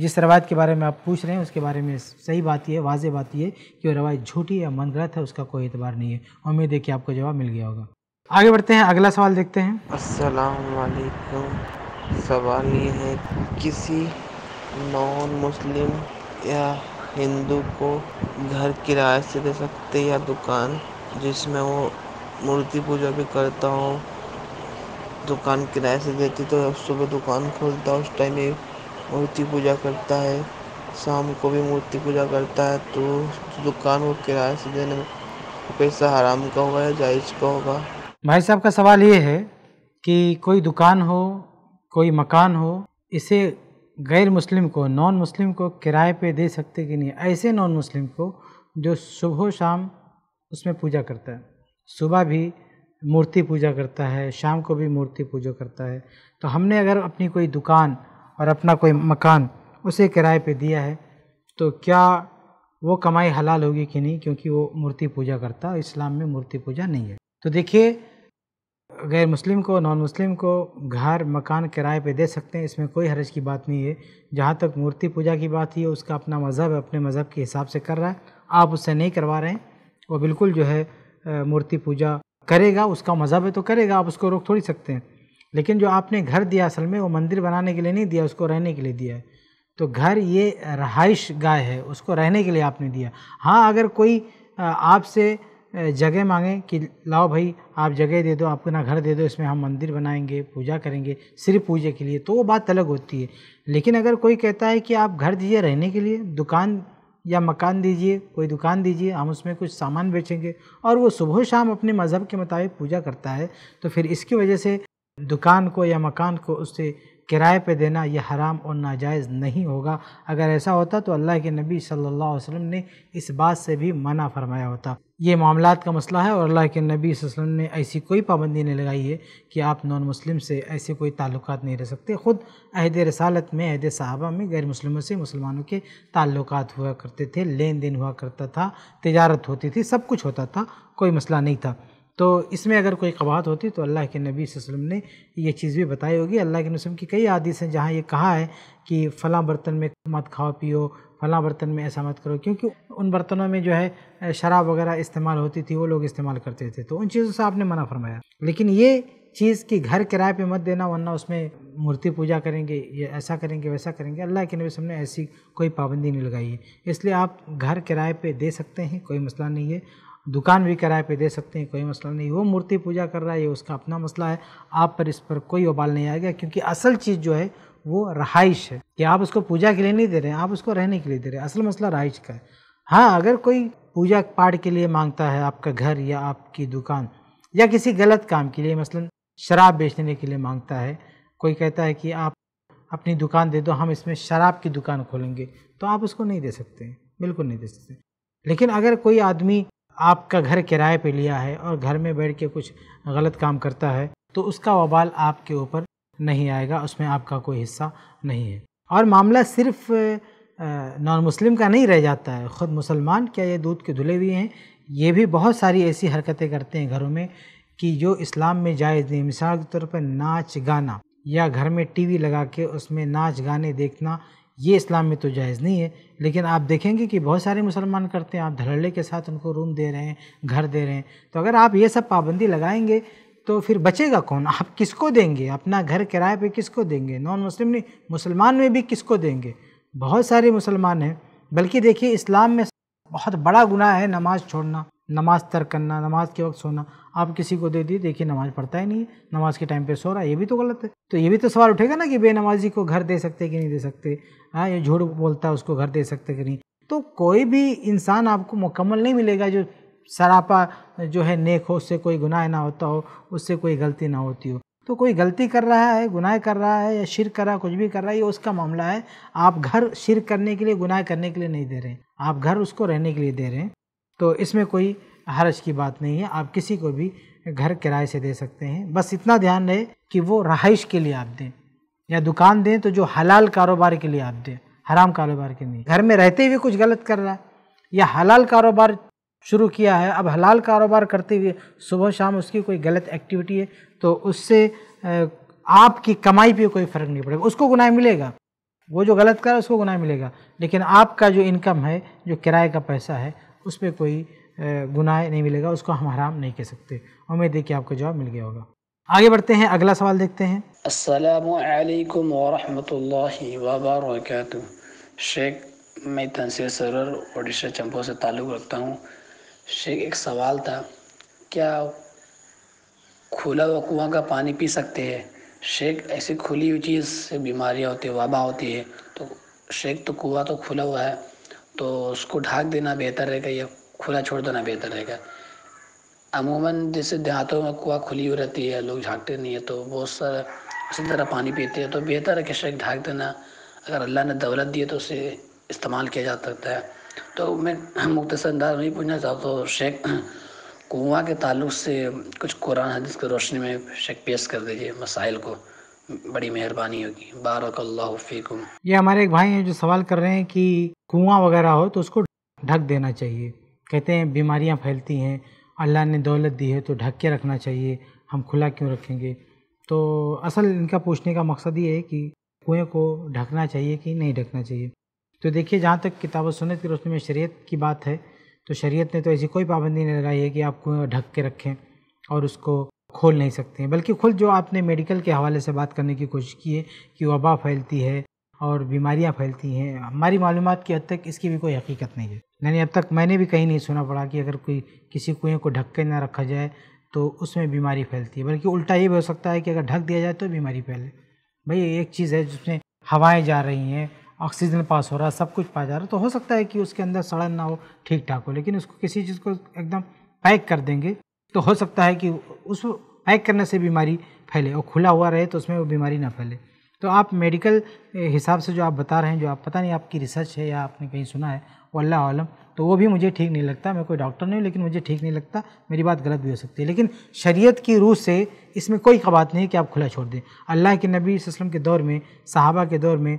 S1: जिस रवायत के बारे में आप पूछ रहे हैं उसके बारे में सही बात यह वाज बात यह कि वो रवायत झूठी या मनगढ़ंत है उसका कोई एतबार नहीं है उम्मीद है कि आपको जवाब मिल गया होगा आगे बढ़ते हैं अगला सवाल देखते हैं
S2: असलकुम सवाल ये है किसी नॉन मुस्लिम या हिंदू को घर किराए से दे सकते या दुकान जिसमें वो मूर्ति पूजा भी करता हो दुकान किराए से देती तो सुबह दुकान खोलता उस टाइम ही मूर्ति पूजा करता है शाम को भी मूर्ति पूजा करता है तो दुकान को किराए से देने में पैसा हराम का होगा या जायज़ का होगा
S1: भाई साहब का सवाल ये है कि कोई दुकान हो कोई मकान हो इसे गैर मुस्लिम को नॉन मुस्लिम को किराए पे दे सकते कि नहीं ऐसे नॉन मुस्लिम को जो सुबह शाम उसमें पूजा करता है सुबह भी मूर्ति पूजा करता है शाम को भी मूर्ति पूजा करता है तो हमने अगर अपनी कोई दुकान और अपना कोई मकान उसे किराए पे दिया है तो क्या वो कमाई हलाल होगी कि नहीं क्योंकि वो मूर्ति पूजा करता इस्लाम में मूर्ति पूजा नहीं है तो देखिए गैर मुस्लिम को नॉन मुस्लिम को घर मकान किराए पे दे सकते हैं इसमें कोई हर्ज की बात नहीं है जहाँ तक मूर्ति पूजा की बात ही है उसका अपना मज़हब अपने मज़हब के हिसाब से कर रहा है आप उससे नहीं करवा रहे हैं वो बिल्कुल जो है मूर्ति पूजा करेगा उसका मज़हब है तो करेगा आप उसको रोक थोड़ी सकते हैं लेकिन जो आपने घर दिया असल में वो मंदिर बनाने के लिए नहीं दिया उसको रहने के लिए दिया है तो घर ये रहाइश गाह है उसको रहने के लिए आपने दिया हाँ अगर कोई आपसे जगह मांगे कि लाओ भाई आप जगह दे दो आप अपना घर दे दो इसमें हम मंदिर बनाएंगे पूजा करेंगे सिर्फ पूजा के लिए तो वो बात अलग होती है लेकिन अगर कोई कहता है कि आप घर दीजिए रहने के लिए दुकान या मकान दीजिए कोई दुकान दीजिए हम उसमें कुछ सामान बेचेंगे और वो सुबह शाम अपने मज़हब के मुताबिक पूजा करता है तो फिर इसकी वजह से दुकान को या मकान को उससे किराए पे देना यह हराम और नाजायज़ नहीं होगा अगर ऐसा होता तो अल्लाह के नबी सल्लल्लाहु अलैहि वसल्लम ने इस बात से भी मना फरमाया होता ये मामला का मसला है और अल्लाह के नबी वसल्लम ने ऐसी कोई पाबंदी नहीं लगाई है कि आप नॉन मुस्लिम से ऐसे कोई ताल्लुक नहीं रह सकते ख़ुद अहद रसालत में अहद साहबा में गैर मुस्लिमों से मुसलमानों के ताल्लुक हुआ करते थे लेन देन हुआ करता था तजारत होती थी सब कुछ होता था कोई मसला नहीं था तो इसमें अगर कोई कवाहत होती तो अल्लाह के नबी वसम ने यह चीज़ भी बताई होगी अल्लाह के नसम की कई आदि हैं जहाँ ये कहा है कि फ़लाँ बर्तन में मत खाओ पियो फ़लाँ बर्तन में ऐसा मत करो क्योंकि उन बर्तनों में जो है शराब वगैरह इस्तेमाल होती थी वो लोग इस्तेमाल करते थे तो उन चीज़ों से आपने मना फरमाया लेकिन ये चीज़ की घर किराए पे मत देना वरना उसमें मूर्ति पूजा करेंगे ये ऐसा करेंगे वैसा करेंगे अल्लाह के नबी ने ऐसी कोई पाबंदी नहीं लगाई है इसलिए आप घर किराए पे दे सकते हैं कोई मसला नहीं है दुकान भी किराए पे दे सकते हैं कोई मसला नहीं वो मूर्ति पूजा कर रहा है ये उसका अपना मसला है आप पर इस पर कोई उबाल नहीं आएगा क्योंकि असल चीज़ जो है वो रहाइश है कि आप उसको पूजा के लिए नहीं दे रहे हैं आप उसको रहने के लिए दे रहे हैं असल मसला रहाइश का है हाँ अगर कोई पूजा पाठ के लिए मांगता है आपका घर या आपकी दुकान या किसी गलत काम के लिए मसलन शराब बेचने के लिए मांगता है कोई कहता है कि आप अपनी दुकान दे दो हम इसमें शराब की दुकान खोलेंगे तो आप उसको नहीं दे सकते बिल्कुल नहीं दे सकते लेकिन अगर कोई आदमी आपका घर किराए पे लिया है और घर में बैठ के कुछ गलत काम करता है तो उसका वबाल आपके ऊपर नहीं आएगा उसमें आपका कोई हिस्सा नहीं है और मामला सिर्फ नॉन मुस्लिम का नहीं रह जाता है ख़ुद मुसलमान क्या ये दूध के धुले हुए हैं ये भी बहुत सारी ऐसी हरकतें करते हैं घरों में कि जो इस्लाम में जायज़ नहीं मिसाल के तौर पर नाच गाना या घर में टीवी लगा के उसमें नाच गाने देखना ये इस्लाम में तो जायज़ नहीं है लेकिन आप देखेंगे कि बहुत सारे मुसलमान करते हैं आप धड़ल्ले के साथ उनको रूम दे रहे हैं घर दे रहे हैं तो अगर आप ये सब पाबंदी लगाएंगे तो फिर बचेगा कौन आप किसको देंगे अपना घर किराए पे किसको देंगे नॉन मुस्लिम नहीं मुसलमान में भी किसको देंगे बहुत सारे मुसलमान हैं बल्कि देखिए इस्लाम में बहुत बड़ा गुनाह है नमाज़ छोड़ना नमाज तर्क करना नमाज के वक्त सोना आप किसी को दे दिए देखिए नमाज पढ़ता ही नहीं नमाज के टाइम पे सो रहा है ये भी तो गलत है तो ये भी तो सवाल उठेगा ना कि बेनमाजी को घर दे सकते कि नहीं दे सकते हाँ ये झूठ बोलता है उसको घर दे सकते कि नहीं तो कोई भी इंसान आपको मुकम्मल नहीं मिलेगा जो सरापा जो है नेक हो उससे कोई गुनाह ना होता हो उससे कोई गलती ना होती हो तो कोई गलती कर रहा है गुनाह कर रहा है या शिर कर रहा है कुछ भी कर रहा है ये उसका मामला है आप घर शिर करने के लिए गुनाह करने के लिए नहीं दे रहे आप घर उसको रहने के लिए दे रहे हैं तो इसमें कोई हर्ज की बात नहीं है आप किसी को भी घर किराए से दे सकते हैं बस इतना ध्यान रहे कि वो रहाइश के लिए आप दें या दुकान दें तो जो हलाल कारोबार के लिए आप दें हराम कारोबार के नहीं घर में रहते हुए कुछ गलत कर रहा है या हलाल कारोबार शुरू किया है अब हलाल कारोबार करते हुए सुबह शाम उसकी कोई गलत एक्टिविटी है तो उससे आपकी कमाई पे कोई फ़र्क नहीं पड़ेगा उसको गुनाह मिलेगा वो जो गलत कर रहा है उसको गुनाह मिलेगा लेकिन आपका जो इनकम है जो किराए का पैसा है उस पर कोई गुनाह नहीं मिलेगा उसको हम हराम नहीं कह सकते उम्मीद है कि आपको जवाब मिल गया होगा आगे बढ़ते हैं अगला सवाल देखते हैं
S2: असलकम वरहि वबरक शेख मैं तनसीर सरर ओडिशा चंपो से ताल्लुक़ रखता हूँ शेख एक सवाल था क्या खुला हुआ कुआँ का पानी पी सकते हैं शेख ऐसी खुली हुई चीज़ से बीमारियाँ होती है वबा होती है तो शेख तो कुआँ तो खुला हुआ है तो उसको ढाक देना बेहतर रहेगा या खुला छोड़ देना बेहतर रहेगा अमूमन जैसे देहातों में कुआ खुली हुई रहती है लोग झाँकते नहीं है तो बहुत सारा उसी तरह पानी पीते हैं तो बेहतर है कि शेख ढाक देना अगर अल्लाह ने दौलत दी है तो उसे इस्तेमाल किया जा सकता है तो मैं मुख्तर अंदाज नहीं पूछना चाहता तो शेख कुआ के ताल्लुक से कुछ कुरान हदीस की रोशनी में शेख पेश कर दीजिए मसाइल को बड़ी मेहरबानी होगी बारक फ़ीकुम
S1: ये हमारे एक भाई हैं जो सवाल कर रहे हैं कि कुआं वगैरह हो तो उसको ढक देना चाहिए कहते हैं बीमारियां फैलती हैं अल्लाह ने दौलत दी है तो ढक के रखना चाहिए हम खुला क्यों रखेंगे तो असल इनका पूछने का मकसद ये है कि कुएँ को ढकना चाहिए कि नहीं ढकना चाहिए तो देखिए जहाँ तक किताब सुनत की रोशनी में शरीयत की बात है तो शरीयत ने तो ऐसी कोई पाबंदी नहीं लगाई है कि आप कुएँ ढक के रखें और उसको खोल नहीं सकते हैं बल्कि खुद जो आपने मेडिकल के हवाले से बात करने की कोशिश की है कि वबा फैलती है और बीमारियां फैलती हैं हमारी मालूम की हद तक इसकी भी कोई हकीकत नहीं है यानी अब तक मैंने भी कहीं नहीं सुना पड़ा कि अगर कोई किसी कुएँ को ढक के ना रखा जाए तो उसमें बीमारी फैलती है बल्कि उल्टा ये भी हो सकता है कि अगर ढक दिया जाए तो बीमारी फैले भाई एक चीज़ है जिसमें हवाएं जा रही हैं ऑक्सीजन पास हो रहा है सब कुछ पा जा रहा है तो हो सकता है कि उसके अंदर सड़न ना हो ठीक ठाक हो लेकिन उसको किसी चीज़ को एकदम पैक कर देंगे तो हो सकता है कि उस पैक करने से बीमारी फैले और खुला हुआ रहे तो उसमें वो बीमारी ना फैले तो आप मेडिकल हिसाब से जो आप बता रहे हैं जो आप पता नहीं आपकी रिसर्च है या आपने कहीं सुना है वल्ला आलम तो वो भी मुझे ठीक नहीं लगता मैं कोई डॉक्टर नहीं हूँ लेकिन मुझे ठीक नहीं लगता मेरी बात गलत भी हो सकती है लेकिन शरीयत की रूह से इसमें कोई कबात नहीं है कि आप खुला छोड़ दें अल्लाह के नबी वसलम के दौर में साहबा के दौर में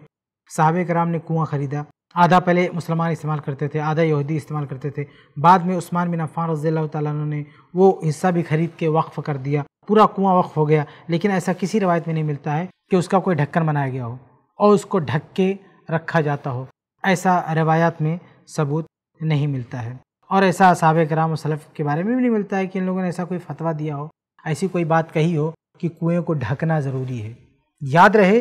S1: साहब कराम ने कुआँ ख़रीदा आधा पहले मुसलमान इस्तेमाल करते थे आधा यहूदी इस्तेमाल करते थे बाद में उस्मान बिन अफ़ान रज़ी अल्लाह ने वो हिस्सा भी ख़रीद के वक्फ़ कर दिया पूरा कुआं वक्फ हो गया लेकिन ऐसा किसी रवायत में नहीं मिलता है कि उसका कोई ढक्कन बनाया गया हो और उसको ढक के रखा जाता हो ऐसा रवायात में सबूत नहीं मिलता है और ऐसा असाब कराम सलफ़ के बारे में भी नहीं मिलता है कि इन लोगों ने ऐसा कोई फतवा दिया हो ऐसी कोई बात कही हो कि कुएं को ढकना ज़रूरी है याद रहे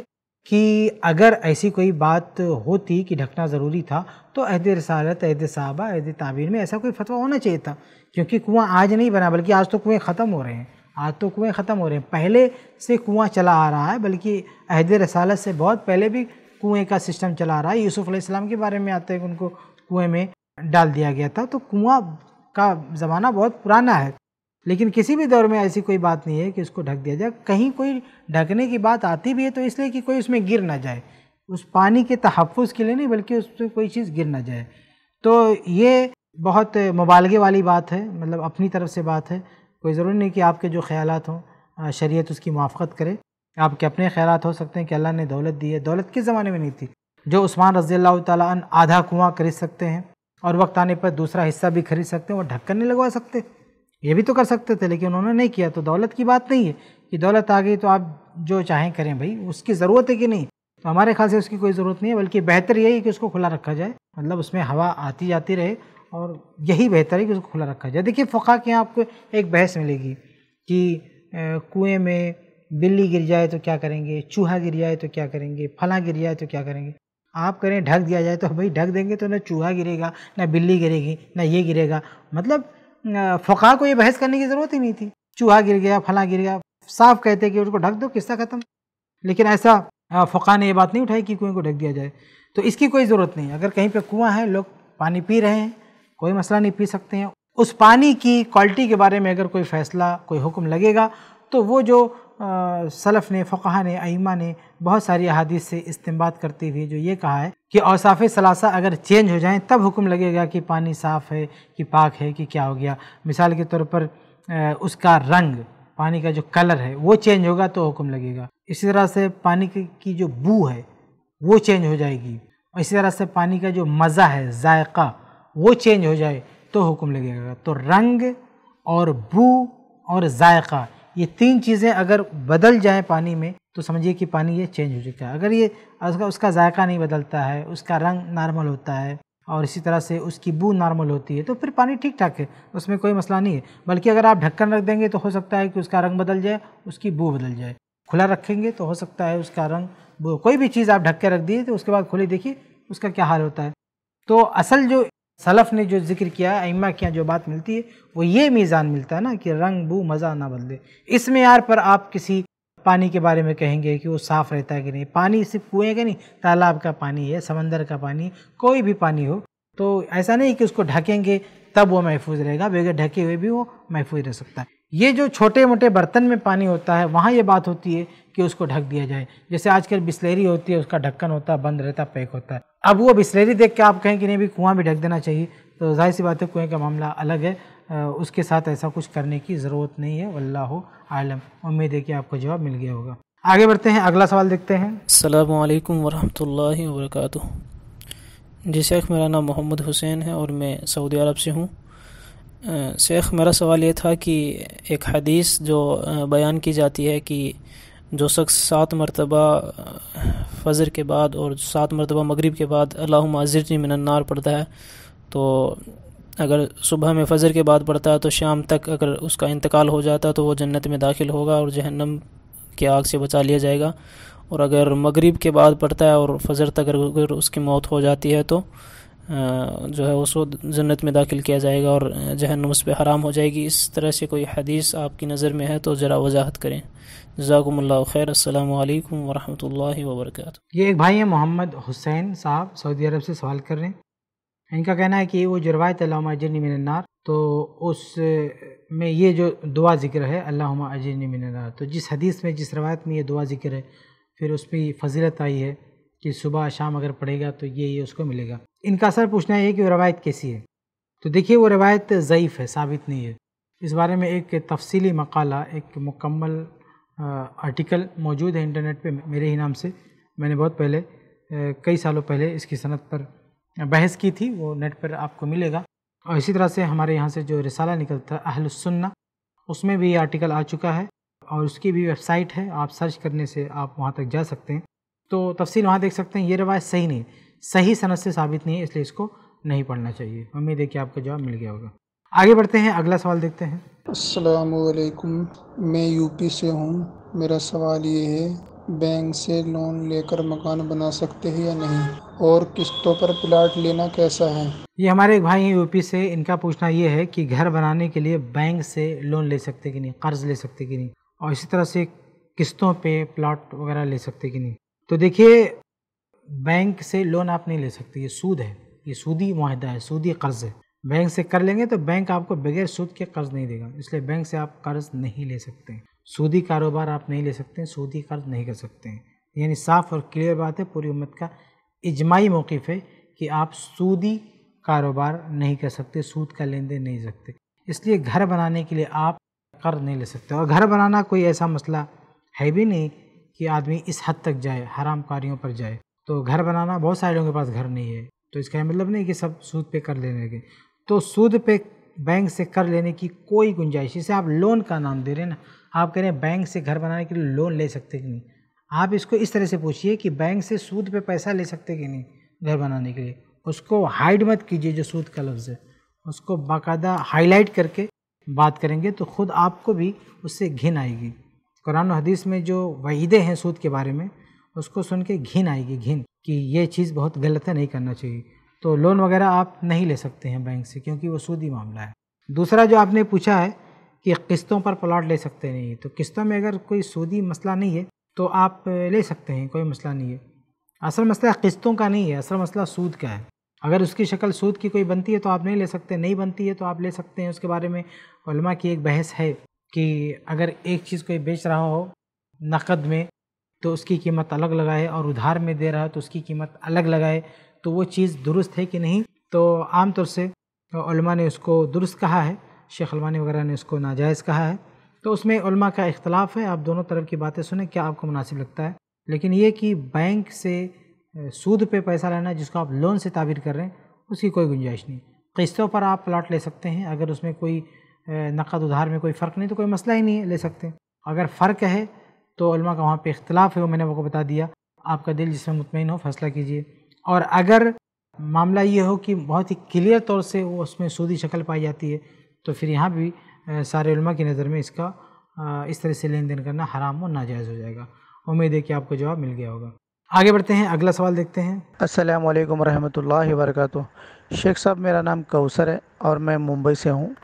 S1: कि अगर ऐसी कोई बात होती कि ढकना ज़रूरी था तो अहद रसालत अहद साहबा अहद ताबीर में ऐसा कोई फतवा होना चाहिए था क्योंकि कुआं आज नहीं बना बल्कि आज तो कुएँ ख़त्म हो रहे हैं आज तो कुएँ ख़त्म हो रहे हैं पहले से कुआँ चला आ रहा है बल्कि अहद रसालत से बहुत पहले भी कुएँ का सिस्टम चला आ रहा है यूसुफ़ अलैहिस्सलाम के बारे में आते हैं उनको कुएँ में डाल दिया गया था तो कुआँ का ज़माना बहुत पुराना है लेकिन किसी भी दौर में ऐसी कोई बात नहीं है कि उसको ढक दिया जाए कहीं कोई ढकने की बात आती भी है तो इसलिए कि कोई उसमें गिर ना जाए उस पानी के तहफ़ के लिए नहीं बल्कि उस पर कोई चीज़ गिर ना जाए तो ये बहुत मुबालगे वाली बात है मतलब अपनी तरफ से बात है कोई ज़रूरी नहीं कि आपके जो ख्याल हों शरीत उसकी मुआफ़त करे आपके अपने ख्याल हो सकते हैं कि अल्लाह ने दौलत दी है दौलत किस ज़माने में नहीं थी जो उस्मान रजी अल्लाह तन आधा कुआँ खरीद सकते हैं और वक्त आने पर दूसरा हिस्सा भी खरीद सकते हैं और ढक्कन नहीं लगवा सकते ये भी तो कर सकते थे लेकिन उन्होंने नहीं किया तो दौलत की बात नहीं है कि दौलत आ गई तो आप जो चाहें करें भाई उसकी ज़रूरत है कि नहीं तो हमारे ख्याल से उसकी कोई ज़रूरत नहीं है बल्कि बेहतर यही है कि उसको खुला रखा जाए मतलब उसमें हवा आती जाती रहे और यही बेहतर है कि उसको खुला रखा जाए देखिए फ़ा के यहाँ आपको एक बहस मिलेगी कि कुएँ में बिल्ली गिर जाए तो क्या करेंगे चूहा गिर जाए तो क्या करेंगे फला गिर जाए तो क्या करेंगे आप करें ढक दिया जाए तो भाई ढक देंगे तो ना चूहा गिरेगा ना बिल्ली गिरेगी ना ये गिरेगा मतलब फ़ा को ये बहस करने की ज़रूरत ही नहीं थी चूहा गिर गया फला गिर गया साफ कहते कि उसको ढक दो किस्सा ख़त्म लेकिन ऐसा फ़ा ने ये बात नहीं उठाई कि कुएँ को ढक दिया जाए तो इसकी कोई ज़रूरत नहीं अगर कहीं पर कुआँ है लोग पानी पी रहे हैं कोई मसला नहीं पी सकते हैं उस पानी की क्वालिटी के बारे में अगर कोई फ़ैसला कोई हुक्म लगेगा तो वो जो आ, सलफ ने फ़ा ने आइमा ने बहुत सारी अहादीस से इस्तेमाल करते हुए जो ये कहा है कि औसाफ़ सलासा अगर चेंज हो जाए तब हुक्म लगेगा कि पानी साफ़ है कि पाक है कि क्या हो गया मिसाल के तौर पर आ, उसका रंग पानी का जो कलर है वो चेंज होगा तो हुक्म लगेगा इसी तरह से पानी की जो बू है वो चेंज हो जाएगी इसी तरह से पानी का जो मज़ा है जायका वो चेंज हो जाए तो हुक्म लगेगा तो रंग और बू और जायका ये तीन चीज़ें अगर बदल जाएं पानी में तो समझिए कि पानी ये चेंज हो चुका है अगर ये उसका उसका जायका नहीं बदलता है उसका रंग नॉर्मल होता है और इसी तरह से उसकी बू नॉर्मल होती है तो फिर पानी ठीक ठाक है उसमें कोई मसला नहीं है बल्कि अगर आप ढक्कन रख देंगे तो हो सकता है कि उसका रंग बदल जाए उसकी बू बदल जाए खुला रखेंगे तो हो सकता है उसका रंग बू कोई भी चीज़ आप ढक के रख दिए तो उसके बाद खुली देखिए उसका क्या हाल होता है तो असल जो सलफ़ ने जो जिक्र किया अम्मा के यहाँ जो बात मिलती है वो ये मीज़ान मिलता है ना कि रंग बू मज़ा ना बदले इस मैार पर आप किसी पानी के बारे में कहेंगे कि वो साफ़ रहता है कि नहीं पानी सिर्फ कुएँ का नहीं तालाब का पानी है समंदर का पानी कोई भी पानी हो तो ऐसा नहीं कि उसको ढकेंगे तब वो महफूज रहेगा बगैर ढके हुए भी वो महफूज रह सकता है ये जो छोटे मोटे बर्तन में पानी होता है वहाँ ये बात होती है कि उसको ढक दिया जाए जैसे आजकल बिस्लेरी होती है उसका ढक्कन होता है बंद रहता पैक होता है अब वो बिस्लरी देख के आप कहें कि नहीं भी कुआं भी ढक देना चाहिए तो जाहिर सी बात है कुएँ का मामला अलग है उसके साथ ऐसा कुछ करने की ज़रूरत नहीं है हो आलम उम्मीद है कि आपको जवाब मिल गया होगा आगे बढ़ते हैं अगला सवाल देखते हैं अल्लाम वरहमल वरक जी शेख मेरा नाम मोहम्मद हुसैन है और मैं सऊदी अरब से हूँ शेख मेरा सवाल ये था कि एक हदीस जो बयान की जाती है कि जो शख्स सात
S2: मरतबा फजर के बाद और सात मरतबा मगरिब के बाद अल्लाह आज़िरनी मिनन्नार पढ़ता है तो अगर सुबह में फजर के बाद पढ़ता है तो शाम तक
S1: अगर उसका इंतकाल हो जाता है तो वो जन्नत में दाखिल होगा और जहन्नम की आग से बचा लिया जाएगा
S2: और अगर मगरिब के बाद पढ़ता है और फजर तक अगर उसकी मौत हो जाती है तो जो है उसको जन्नत में दाखिल किया जाएगा और जहन्नम उस पर हराम हो जाएगी इस तरह से कोई हदीस आपकी नज़र में है तो ज़रा वजाहत करें जजाकम्ला खैर अल्लाम वरहमत वर्क
S1: ये एक भाई हैं मोहम्मद हुसैन साहब सऊदी अरब से सवाल कर रहे हैं इनका कहना है कि वो जरवायत अजरनी मिनन्नार तो उस में ये जो दुआ ज़िक्र है अल्लाह अजरनी मिनन्नार तो जिस हदीस में जिस रवायत में ये दुआ ज़िक्र है फिर उस पर फजीलत आई है कि सुबह शाम अगर पड़ेगा तो ये ये उसको मिलेगा इनका असर पूछना है कि वो रवायत कैसी है तो देखिए वो रवायत ज़यीफ़ है साबित नहीं है इस बारे में एक तफसली मकाला एक मुकम्मल आर्टिकल मौजूद है इंटरनेट पे मेरे ही नाम से मैंने बहुत पहले कई सालों पहले इसकी सनत पर बहस की थी वो नेट पर आपको मिलेगा और इसी तरह से हमारे यहाँ से जो रिसाला निकलता है अहलसन्ना उसमें भी ये आर्टिकल आ चुका है और उसकी भी वेबसाइट है आप सर्च करने से आप वहाँ तक जा सकते हैं तो तफसील वहाँ देख सकते हैं ये रवायत सही नहीं सही सनत से साबित नहीं है इसलिए इसको नहीं पढ़ना चाहिए उम्मीद है कि आपका जवाब मिल गया होगा आगे बढ़ते हैं अगला सवाल देखते हैं
S2: असलकुम मैं यूपी से हूँ मेरा सवाल ये है बैंक से लोन लेकर मकान बना सकते हैं या नहीं और किस्तों पर प्लाट लेना कैसा है
S1: ये हमारे एक भाई हैं यूपी से इनका पूछना ये है कि घर बनाने के लिए बैंक से लोन ले सकते कि नहीं कर्ज ले सकते कि नहीं और इसी तरह से किस्तों पे प्लाट वगैरह ले सकते कि नहीं तो देखिए बैंक से लोन आप नहीं ले सकते ये सूद है ये सूदी माहिदा है सूदी कर्ज है बैंक से कर लेंगे तो बैंक आपको बगैर सूद के कर्ज नहीं देगा इसलिए बैंक से आप कर्ज नहीं ले सकते सूदी कारोबार आप नहीं ले सकते सूदी कर्ज नहीं कर सकते हैं यानी साफ और क्लियर बात है पूरी उम्मत का इजमाही मौक़ है कि आप सूदी कारोबार नहीं कर सकते सूद का लेन देन नहीं सकते इसलिए घर बनाने के लिए आप कर्ज नहीं ले सकते और घर बनाना कोई ऐसा मसला है भी नहीं कि आदमी इस हद तक जाए हराम कारियों पर जाए तो घर बनाना बहुत सारे लोगों के पास घर नहीं है तो इसका मतलब नहीं कि सब सूद पे कर लेने के तो सूद पे बैंक से कर लेने की कोई गुंजाइश इसे आप लोन का नाम दे रहे हैं ना आप कह रहे हैं बैंक से घर बनाने के लिए लोन ले सकते कि नहीं आप इसको इस तरह से पूछिए कि बैंक से सूद पे पैसा ले सकते कि नहीं घर बनाने के लिए उसको हाइड मत कीजिए जो सूद का लफ्ज़ है उसको बाकायदा हाईलाइट करके बात करेंगे तो खुद आपको भी उससे घिन आएगी कुरान हदीस में जो वहीदे हैं सूद के बारे में उसको सुन के घिन आएगी घिन कि ये चीज़ बहुत गलत है नहीं करना चाहिए तो लोन वगैरह आप नहीं ले सकते हैं बैंक से क्योंकि वो सूदी मामला है दूसरा जो आपने पूछा है कि किस्तों पर प्लाट ले सकते नहीं तो किस्तों में अगर कोई सूदी मसला नहीं है तो आप ले सकते हैं कोई मसला नहीं है असल मसला किस्तों का नहीं है असल मसला सूद का है अगर उसकी शक्ल सूद की कोई बनती है तो आप नहीं ले सकते नहीं बनती है तो आप ले सकते हैं उसके बारे में उलमा की एक बहस है कि अगर एक चीज़ कोई बेच रहा हो नकद में तो उसकी कीमत अलग लगाए और उधार में दे रहा है तो उसकी कीमत अलग लगाए तो वो चीज़ दुरुस्त है कि नहीं तो आम तौर से उलमा ने उसको दुरुस्त कहा है शेख अलमानी वगैरह ने उसको नाजायज़ कहा है तो उसमें उलमा का इख्तलाफ है आप दोनों तरफ की बातें सुने क्या आपको मुनासिब लगता है लेकिन ये कि बैंक से सूद पे पैसा लेना जिसको आप लोन से ताबीर कर रहे हैं उसकी कोई गुंजाइश नहीं किस्तों पर आप प्लाट ले सकते हैं अगर उसमें कोई नकद उधार में कोई फ़र्क नहीं तो कोई मसला ही नहीं है ले सकते अगर फ़र्क है तो उलमा का वहाँ पर इख्तलाफ है वो मैंने आपको बता दिया आपका दिल जिसमें मुतमिन हो फैसला कीजिए और अगर मामला ये हो कि बहुत ही क्लियर तौर से वो उसमें सूदी शक्ल पाई जाती है तो फिर यहाँ भी सारे उलमा की नज़र में इसका इस तरह से लेन देन करना हराम और नाजायज़ हो जाएगा उम्मीद है कि आपको जवाब मिल गया होगा
S2: आगे बढ़ते हैं अगला सवाल देखते हैं अस्सलाम वालेकुम रहमतुल्लाहि वरकत शेख साहब मेरा नाम कौसर है और मैं मुंबई से हूँ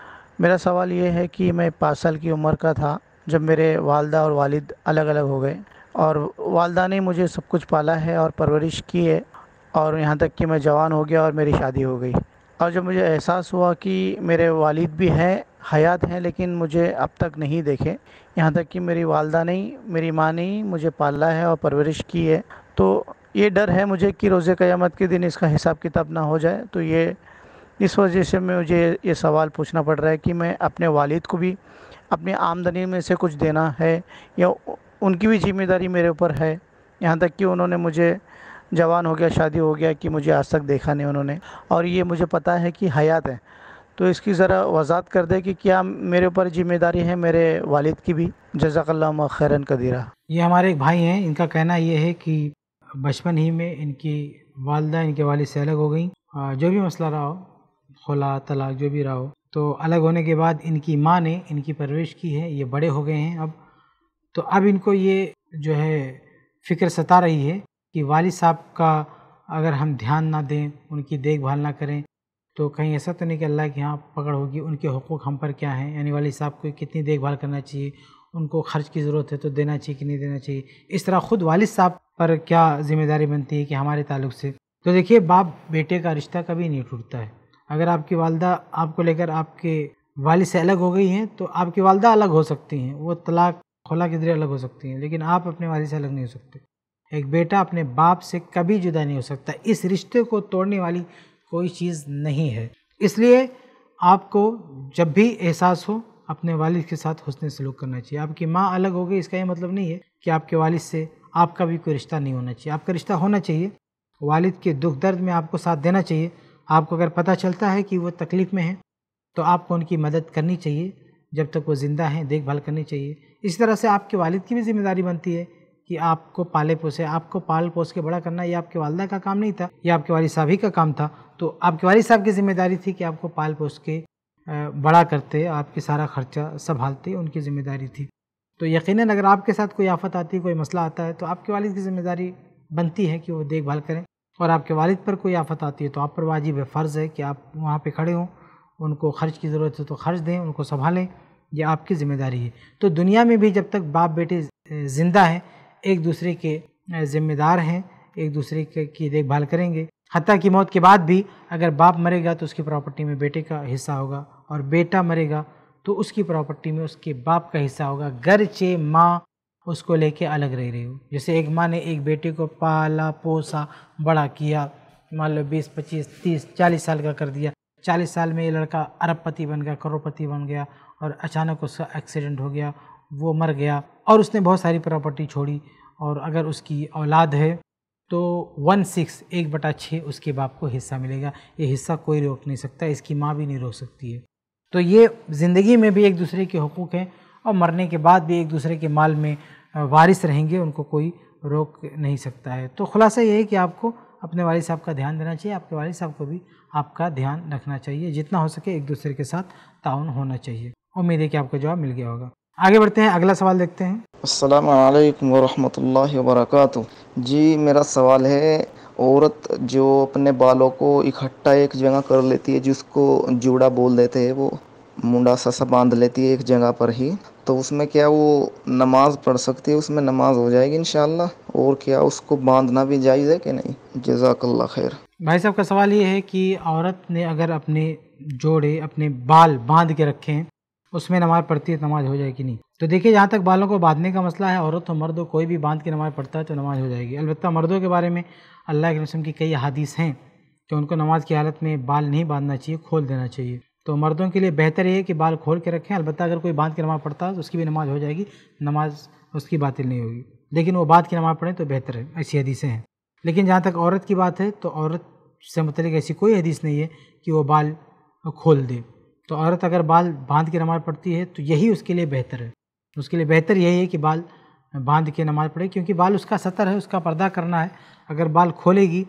S2: मेरा सवाल ये है कि मैं पाँच साल की उम्र का था जब मेरे वालदा और वालिद अलग अलग हो गए और वालदा ने मुझे सब कुछ पाला है और परवरिश की है और यहाँ तक कि मैं जवान हो गया और मेरी शादी हो गई और जब मुझे एहसास हुआ कि मेरे वालिद भी हैं हयात हैं लेकिन मुझे अब तक नहीं देखे यहाँ तक कि मेरी वालदा ने मेरी माँ ने मुझे पाला है और परवरिश की है तो ये डर है मुझे कि रोज़ क़यामत के दिन इसका हिसाब किताब ना हो जाए तो ये इस वजह से मुझे ये सवाल पूछना पड़ रहा है कि मैं अपने वालिद को भी अपनी आमदनी में से कुछ देना है या उनकी भी जिम्मेदारी मेरे ऊपर है यहाँ तक कि उन्होंने मुझे जवान हो गया शादी हो गया कि मुझे आज तक देखा नहीं उन्होंने और ये मुझे पता है कि हयात है तो इसकी ज़रा वजात कर दे कि क्या मेरे ऊपर जिम्मेदारी है मेरे वालिद की भी जजाकल्ला खैरन कदीरा
S1: ये हमारे एक भाई हैं इनका कहना ये है कि बचपन ही में इनकी वालदा इनके वालिद से अलग हो गई जो भी मसला रहा हो खुला तलाक जो भी रहा हो तो अलग होने के बाद इनकी माँ ने इनकी परवरिश की है ये बड़े हो गए हैं अब तो अब इनको ये जो है फ़िक्र सता रही है कि वाली साहब का अगर हम ध्यान ना दें उनकी देखभाल ना करें तो कहीं ऐसा तो नहीं कि अल्लाह के यहाँ पकड़ होगी उनके हकूक़ हम पर क्या हैं यानी वाली साहब को कितनी देखभाल करना चाहिए उनको खर्च की ज़रूरत है तो देना चाहिए कि नहीं देना चाहिए इस तरह ख़ुद वालिद साहब पर क्या जिम्मेदारी बनती है कि हमारे ताल्लुक से तो देखिए बाप बेटे का रिश्ता कभी नहीं टूटता है अगर आपकी वालदा आपको लेकर आपके वालिद से अलग हो गई हैं तो आपकी वालदा अलग हो सकती हैं वो तलाक खोला के जरिए अलग हो सकती हैं लेकिन आप अपने वालिद से अलग नहीं हो सकते एक बेटा अपने बाप से कभी जुदा नहीं हो सकता इस रिश्ते को तोड़ने वाली कोई चीज़ नहीं है इसलिए आपको जब भी एहसास हो अपने वालिद के साथ हसन सलूक करना चाहिए आपकी माँ अलग हो गई इसका ये मतलब नहीं है कि आपके वालिद से आपका भी कोई रिश्ता नहीं होना चाहिए आपका रिश्ता होना चाहिए वालिद के दुख दर्द में आपको साथ देना चाहिए आपको अगर पता चलता है कि वो तकलीफ़ में है तो आपको उनकी मदद करनी चाहिए जब तक वो ज़िंदा हैं देखभाल करनी चाहिए इसी तरह से आपके वालिद की भी जिम्मेदारी बनती है कि आपको पाले पोसे आपको पाल पोस के बड़ा करना ये आपके वालदा का काम नहीं था ये आपके वाली साहब ही का काम था तो आपके वाली साहब की जिम्मेदारी थी कि आपको पाल पोस के बड़ा करते आपके सारा खर्चा संभालते उनकी ज़िम्मेदारी थी तो यकीनन अगर आपके साथ कोई आफत आती कोई मसला आता है तो आपके वालिद की ज़िम्मेदारी बनती है कि वो देखभाल करें और आपके वालिद पर कोई आफत आती है तो आप पर वाजिब फ़र्ज़ है कि आप वहाँ पर खड़े हों उनको खर्च की ज़रूरत है तो खर्च दें उनको संभालें यह आपकी ज़िम्मेदारी है तो दुनिया में भी जब तक बाप बेटे ज़िंदा हैं एक दूसरे के ज़िम्मेदार हैं एक दूसरे के की देखभाल करेंगे हती की मौत के बाद भी अगर बाप मरेगा तो उसकी प्रॉपर्टी में बेटे का हिस्सा होगा और बेटा मरेगा तो उसकी प्रॉपर्टी में उसके बाप का हिस्सा होगा घर चे माँ उसको लेके अलग रह रही हो जैसे एक माँ ने एक बेटे को पाला पोसा बड़ा किया मान लो बीस पच्चीस तीस चालीस साल का कर दिया चालीस साल में ये लड़का अरबपति बन गया करोड़पति बन गया और अचानक उसका एक्सीडेंट हो गया वो मर गया और उसने बहुत सारी प्रॉपर्टी छोड़ी और अगर उसकी औलाद है तो वन सिक्स एक बटा छः उसके बाप को हिस्सा मिलेगा ये हिस्सा कोई रोक नहीं सकता इसकी माँ भी नहीं रोक सकती है तो ये ज़िंदगी में भी एक दूसरे के हकूक़ हैं और मरने के बाद भी एक दूसरे के माल में वारिस रहेंगे उनको कोई रोक नहीं सकता है तो खुलासा ये है कि आपको अपने वाले साहब का ध्यान देना चाहिए आपके वाल साहब को भी आपका ध्यान रखना चाहिए जितना हो सके एक दूसरे के साथ ताउन होना चाहिए उम्मीद है कि आपका जवाब मिल गया होगा आगे बढ़ते हैं अगला सवाल देखते हैं
S2: असलकम वालेकुम वरक जी मेरा सवाल है औरत जो अपने बालों को इकट्ठा एक जगह कर लेती है जिसको जूड़ा बोल देते हैं वो मुंडा सा सा बांध लेती है एक जगह पर ही तो उसमें क्या वो नमाज पढ़ सकती है उसमें नमाज हो जाएगी इन और क्या उसको बांधना भी जायज़ है कि नहीं जजाकल्ला खैर
S1: भाई साहब का सवाल ये है कि औरत ने अगर अपने जोड़े अपने बाल बांध के रखें उसमें नमाज पढ़ती है तो नमाज हो जाएगी नहीं तो देखिए जहाँ तक बालों को बांधने का मसला है औरत हो मर्द हो कोई भी बांध के नमाज पढ़ता है तो नमाज हो जाएगी अलबत् मर्दों के बारे में अल्लाह के रसम की कई हदीस हैं कि उनको नमाज की हालत में बाल नहीं बांधना चाहिए खोल देना चाहिए तो मर्दों के लिए बेहतर ये है कि बाल खोल के रखें अलबत् अगर कोई बांध के नमाज पढ़ता है तो उसकी भी नमाज हो जाएगी नमाज उसकी बातिल नहीं होगी लेकिन वो बांध की नमाज पढ़ें तो बेहतर है ऐसी हदीसें हैं लेकिन जहाँ तक औरत की बात है तो औरत से मतलब ऐसी कोई हदीस नहीं है कि वो बाल खोल दे तो औरत अगर बाल बांध के नमाज़ पढ़ती है तो यही उसके लिए बेहतर है उसके लिए बेहतर यही है कि बाल बांध के नमाज़ पढ़े क्योंकि बाल उसका सतर है उसका पर्दा करना है अगर बाल खोलेगी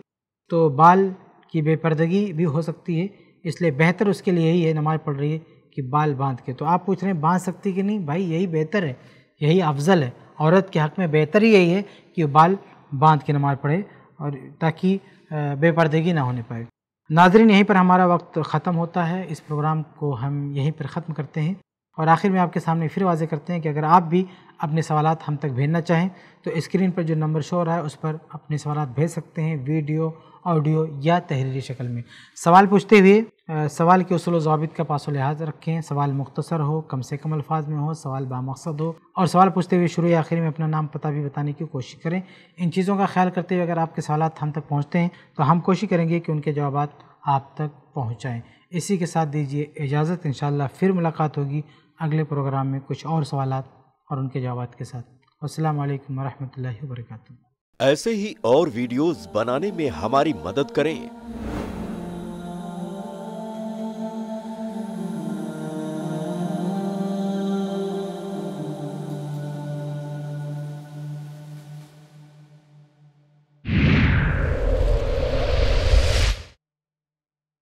S1: तो बाल की बेपर्दगी भी हो सकती है इसलिए बेहतर उसके लिए यही है नमाज़ पढ़ रही है कि बाल बांध के तो आप पूछ रहे हैं बांध सकती कि नहीं भाई यही बेहतर है यही अफजल है औरत के हक़ में बेहतर ही यही है कि बाल बांध के नमाज़ पढ़े और ताकि बेपर्दगी ना होने पाए नाजरीन यहीं पर हमारा वक्त ख़त्म होता है इस प्रोग्राम को हम यहीं पर ख़त्म करते हैं और आखिर में आपके सामने फिर वाजे करते हैं कि अगर आप भी अपने सवाल हम तक भेजना चाहें तो स्क्रीन पर जो नंबर शो रहा है उस पर अपने सवाल भेज सकते हैं वीडियो ऑडियो या तहरीरी शक्ल में सवाल पूछते हुए सवाल के असूल जवाबित का पास लिहाज रखें सवाल मुख्तसर हो कम से कम अल्फाज में हो सवाल बामकसद हो और सवाल पूछते हुए शुरू या आखिर में अपना नाम पता भी बताने की कोशिश करें इन चीज़ों का ख्याल करते हुए अगर आपके सवाल हम तक पहुँचते हैं तो हम कोशिश करेंगे कि उनके जवाब आप तक पहुँचाएँ इसी के साथ दीजिए इजाज़त इन फिर मुलाकात होगी अगले प्रोग्राम में कुछ और सवाल और उनके जवाब के साथ अल्लाम वरहमल वर्क
S2: ऐसे ही और वीडियोज़ बनाने में हमारी मदद करें